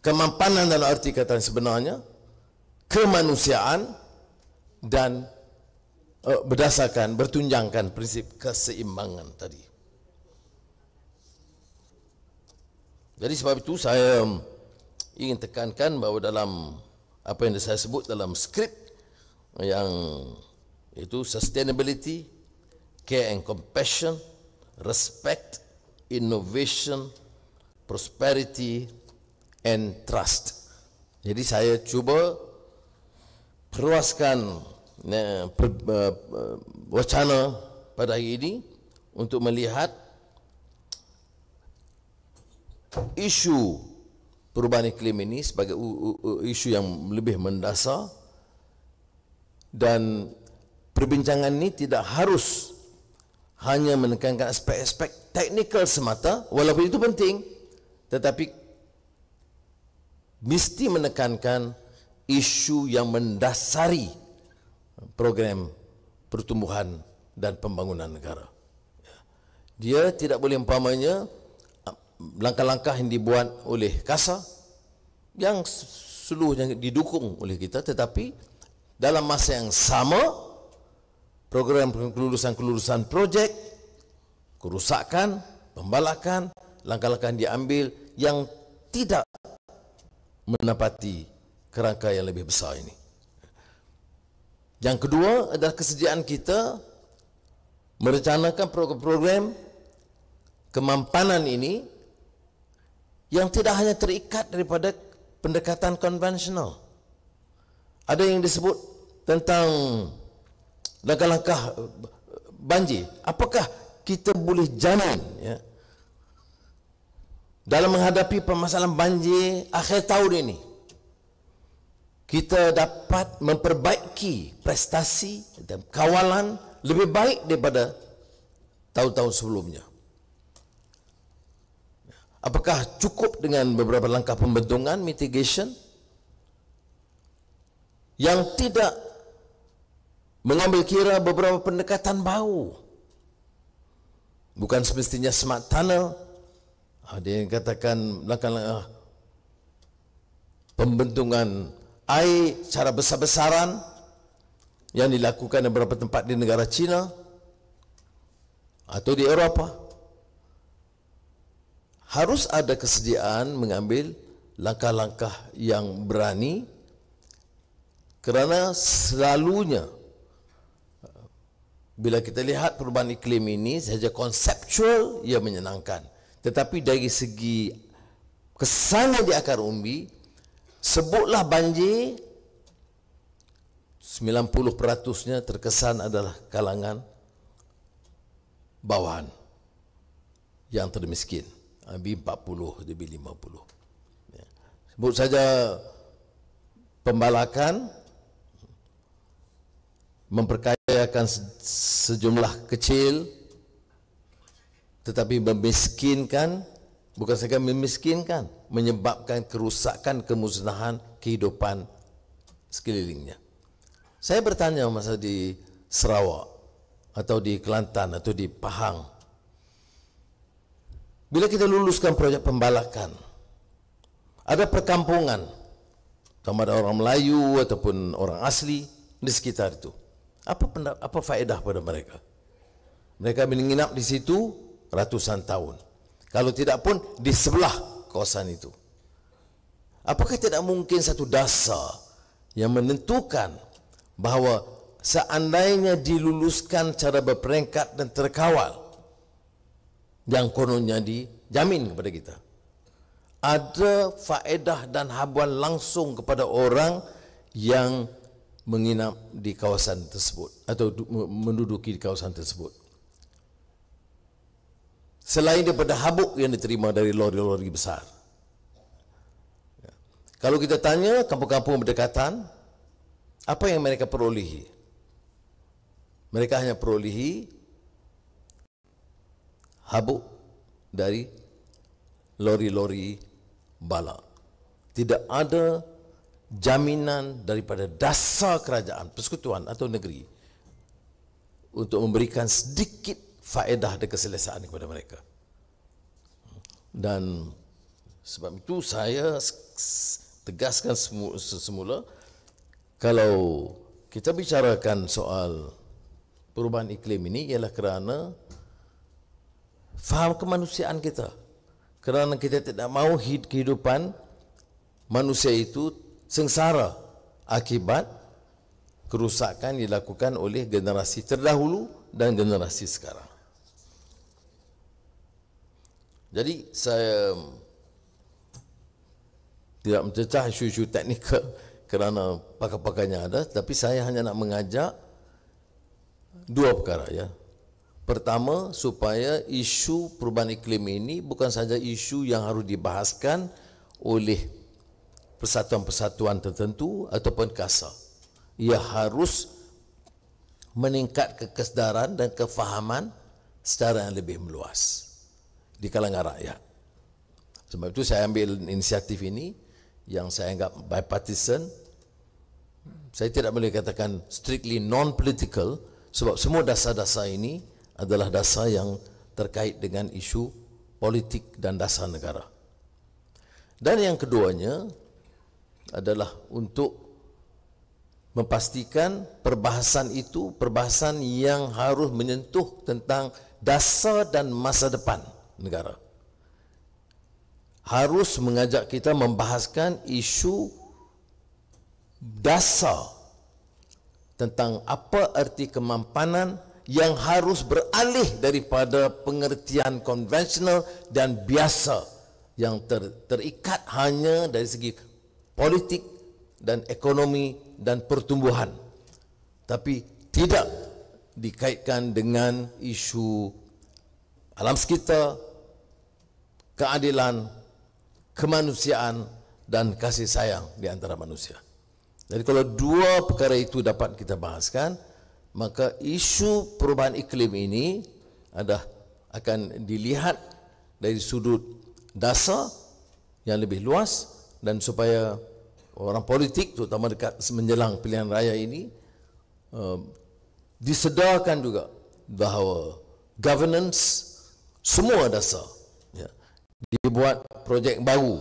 kemampanan dalam arti kata sebenarnya, kemanusiaan dan uh, berdasarkan bertunjangkan prinsip keseimbangan tadi. Jadi sebab itu saya mm, ingin tekankan bahawa dalam apa yang saya sebut dalam skrip yang itu sustainability, care and compassion, respect, innovation, prosperity and trust. Jadi saya cuba perluaskan uh, wacana pada hari ini untuk melihat isu perubahan iklim ini sebagai isu yang lebih mendasar dan perbincangan ini tidak harus hanya menekankan aspek-aspek teknikal semata walaupun itu penting tetapi mesti menekankan isu yang mendasari program pertumbuhan dan pembangunan negara. Ya. Dia tidak boleh umpamanya ah, langkah-langkah yang dibuat oleh KASA yang seluruhnya didukung oleh kita tetapi dalam masa yang sama program kelulusan-kelulusan projek kerusakan, pembalakan, langkah-langkah diambil yang tidak menepati kerangka yang lebih besar ini. Yang kedua adalah kesediaan kita merencanakan program-program kemampanan ini yang tidak hanya terikat daripada pendekatan konvensional. Ada yang disebut tentang langkah-langkah banjir. Apakah kita boleh jamin ya, dalam menghadapi permasalahan banjir akhir tahun ini kita dapat memperbaiki prestasi dan kawalan lebih baik daripada tahun-tahun sebelumnya apakah cukup dengan beberapa langkah pembentungan mitigation yang tidak mengambil kira beberapa pendekatan bau bukan semestinya smart tunnel Ah, dia katakan langkah-langkah pembentungan air secara besar-besaran yang dilakukan di beberapa tempat di negara China atau di Eropah harus ada kesediaan mengambil langkah-langkah yang berani kerana selalunya bila kita lihat perubahan iklim ini saja konseptual ia menyenangkan tetapi dari segi kesannya di akar umbi, sebutlah banjir 90 peratusnya terkesan adalah kalangan bawahan yang termiskin. Ambil 40 lebih 50. Ya. Sebut saja pembalakan memperkayakan sejumlah kecil tetapi memiskinkan bukan sekadar memiskinkan menyebabkan kerusakan kemusnahan kehidupan sekelilingnya saya bertanya masa di Sarawak atau di Kelantan atau di Pahang bila kita luluskan projek pembalakan ada perkampungan sama ada orang Melayu ataupun orang asli di sekitar itu apa apa faedah pada mereka mereka menginap di situ ratusan tahun. Kalau tidak pun di sebelah kawasan itu. Apakah tidak mungkin satu dasar yang menentukan bahawa seandainya diluluskan cara berperingkat dan terkawal yang kononnya dijamin kepada kita ada faedah dan habuan langsung kepada orang yang menginap di kawasan tersebut atau menduduki di kawasan tersebut selain daripada habuk yang diterima dari lori-lori besar. Ya. Kalau kita tanya kampung-kampung berdekatan, apa yang mereka perolehi? Mereka hanya perolehi habuk dari lori-lori bala. Tidak ada jaminan daripada dasar kerajaan, persekutuan atau negeri untuk memberikan sedikit faedah dan keselesaan kepada mereka. Dan sebab itu saya tegaskan semula kalau kita bicarakan soal perubahan iklim ini ialah kerana faham kemanusiaan kita. Kerana kita tidak mahu kehidupan manusia itu sengsara akibat kerusakan dilakukan oleh generasi terdahulu dan generasi sekarang. Jadi saya tidak mencecah isu-isu teknikal kerana pakar-pakarnya ada tapi saya hanya nak mengajak dua perkara ya. Pertama supaya isu perubahan iklim ini bukan saja isu yang harus dibahaskan oleh persatuan-persatuan tertentu ataupun kasa, Ia harus meningkat kekesedaran dan kefahaman secara yang lebih meluas di kalangan rakyat. Sebab itu saya ambil inisiatif ini yang saya anggap bipartisan. Saya tidak boleh katakan strictly non-political sebab semua dasar-dasar ini adalah dasar yang terkait dengan isu politik dan dasar negara. Dan yang keduanya adalah untuk memastikan perbahasan itu perbahasan yang harus menyentuh tentang dasar dan masa depan negara harus mengajak kita membahaskan isu dasar tentang apa erti kemampanan yang harus beralih daripada pengertian konvensional dan biasa yang ter, terikat hanya dari segi politik dan ekonomi dan pertumbuhan tapi tidak dikaitkan dengan isu alam sekitar, keadilan, kemanusiaan dan kasih sayang di antara manusia. Jadi kalau dua perkara itu dapat kita bahaskan, maka isu perubahan iklim ini ada akan dilihat dari sudut dasar yang lebih luas dan supaya orang politik terutama dekat menjelang pilihan raya ini eh, disedarkan juga bahawa governance semua dasar ya. dibuat projek baru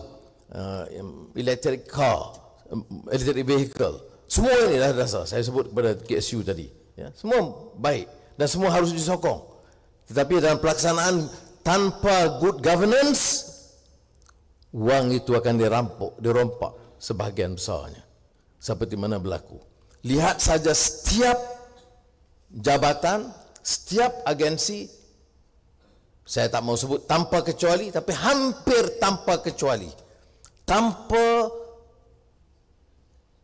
uh, electric car electric vehicle semua ini dah dasar saya sebut kepada KSU tadi ya. semua baik dan semua harus disokong tetapi dalam pelaksanaan tanpa good governance wang itu akan dirampok dirompak sebahagian besarnya seperti mana berlaku lihat saja setiap jabatan setiap agensi saya tak mau sebut tanpa kecuali tapi hampir tanpa kecuali tanpa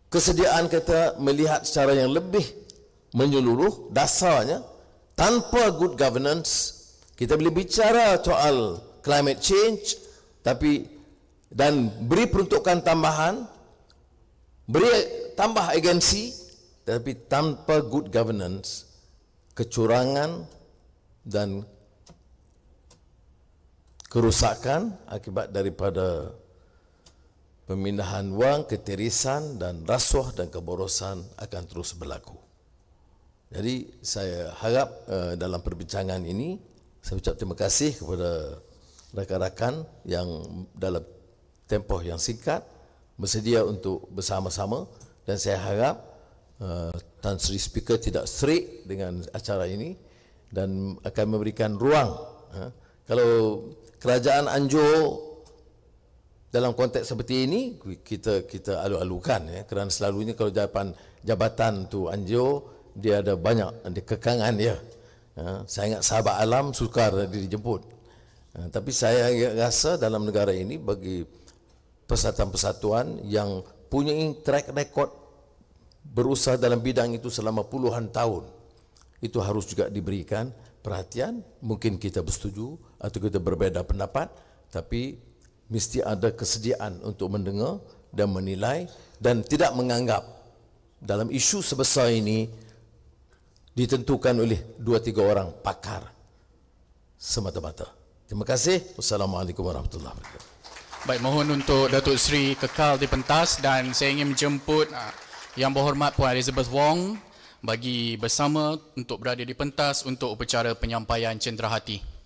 kesediaan kita melihat secara yang lebih menyeluruh dasarnya tanpa good governance kita boleh bicara soal climate change tapi dan beri peruntukan tambahan beri tambah agensi tapi tanpa good governance kecurangan dan kerusakan akibat daripada pemindahan wang, keterisan dan rasuah dan keborosan akan terus berlaku. Jadi saya harap uh, dalam perbincangan ini saya ucap terima kasih kepada rakan-rakan yang dalam tempoh yang singkat bersedia untuk bersama-sama dan saya harap uh, Tan Sri Speaker tidak serik dengan acara ini dan akan memberikan ruang. Uh, kalau kerajaan Anjo dalam konteks seperti ini kita kita alu-alukan ya kerana selalunya kalau jabatan jabatan tu Anjo dia ada banyak ada kekangan dia ya, saya ingat sahabat alam sukar dijemput ya, tapi saya rasa dalam negara ini bagi persatuan-persatuan yang punya track record berusaha dalam bidang itu selama puluhan tahun itu harus juga diberikan perhatian mungkin kita bersetuju atau kita berbeza pendapat tapi mesti ada kesediaan untuk mendengar dan menilai dan tidak menganggap dalam isu sebesar ini ditentukan oleh dua tiga orang pakar semata-mata. Terima kasih. Wassalamualaikum warahmatullahi wabarakatuh. Baik, mohon untuk Datuk Seri kekal di pentas dan saya ingin menjemput ah, yang berhormat Puan Elizabeth Wong bagi bersama untuk berada di pentas untuk upacara penyampaian cenderahati.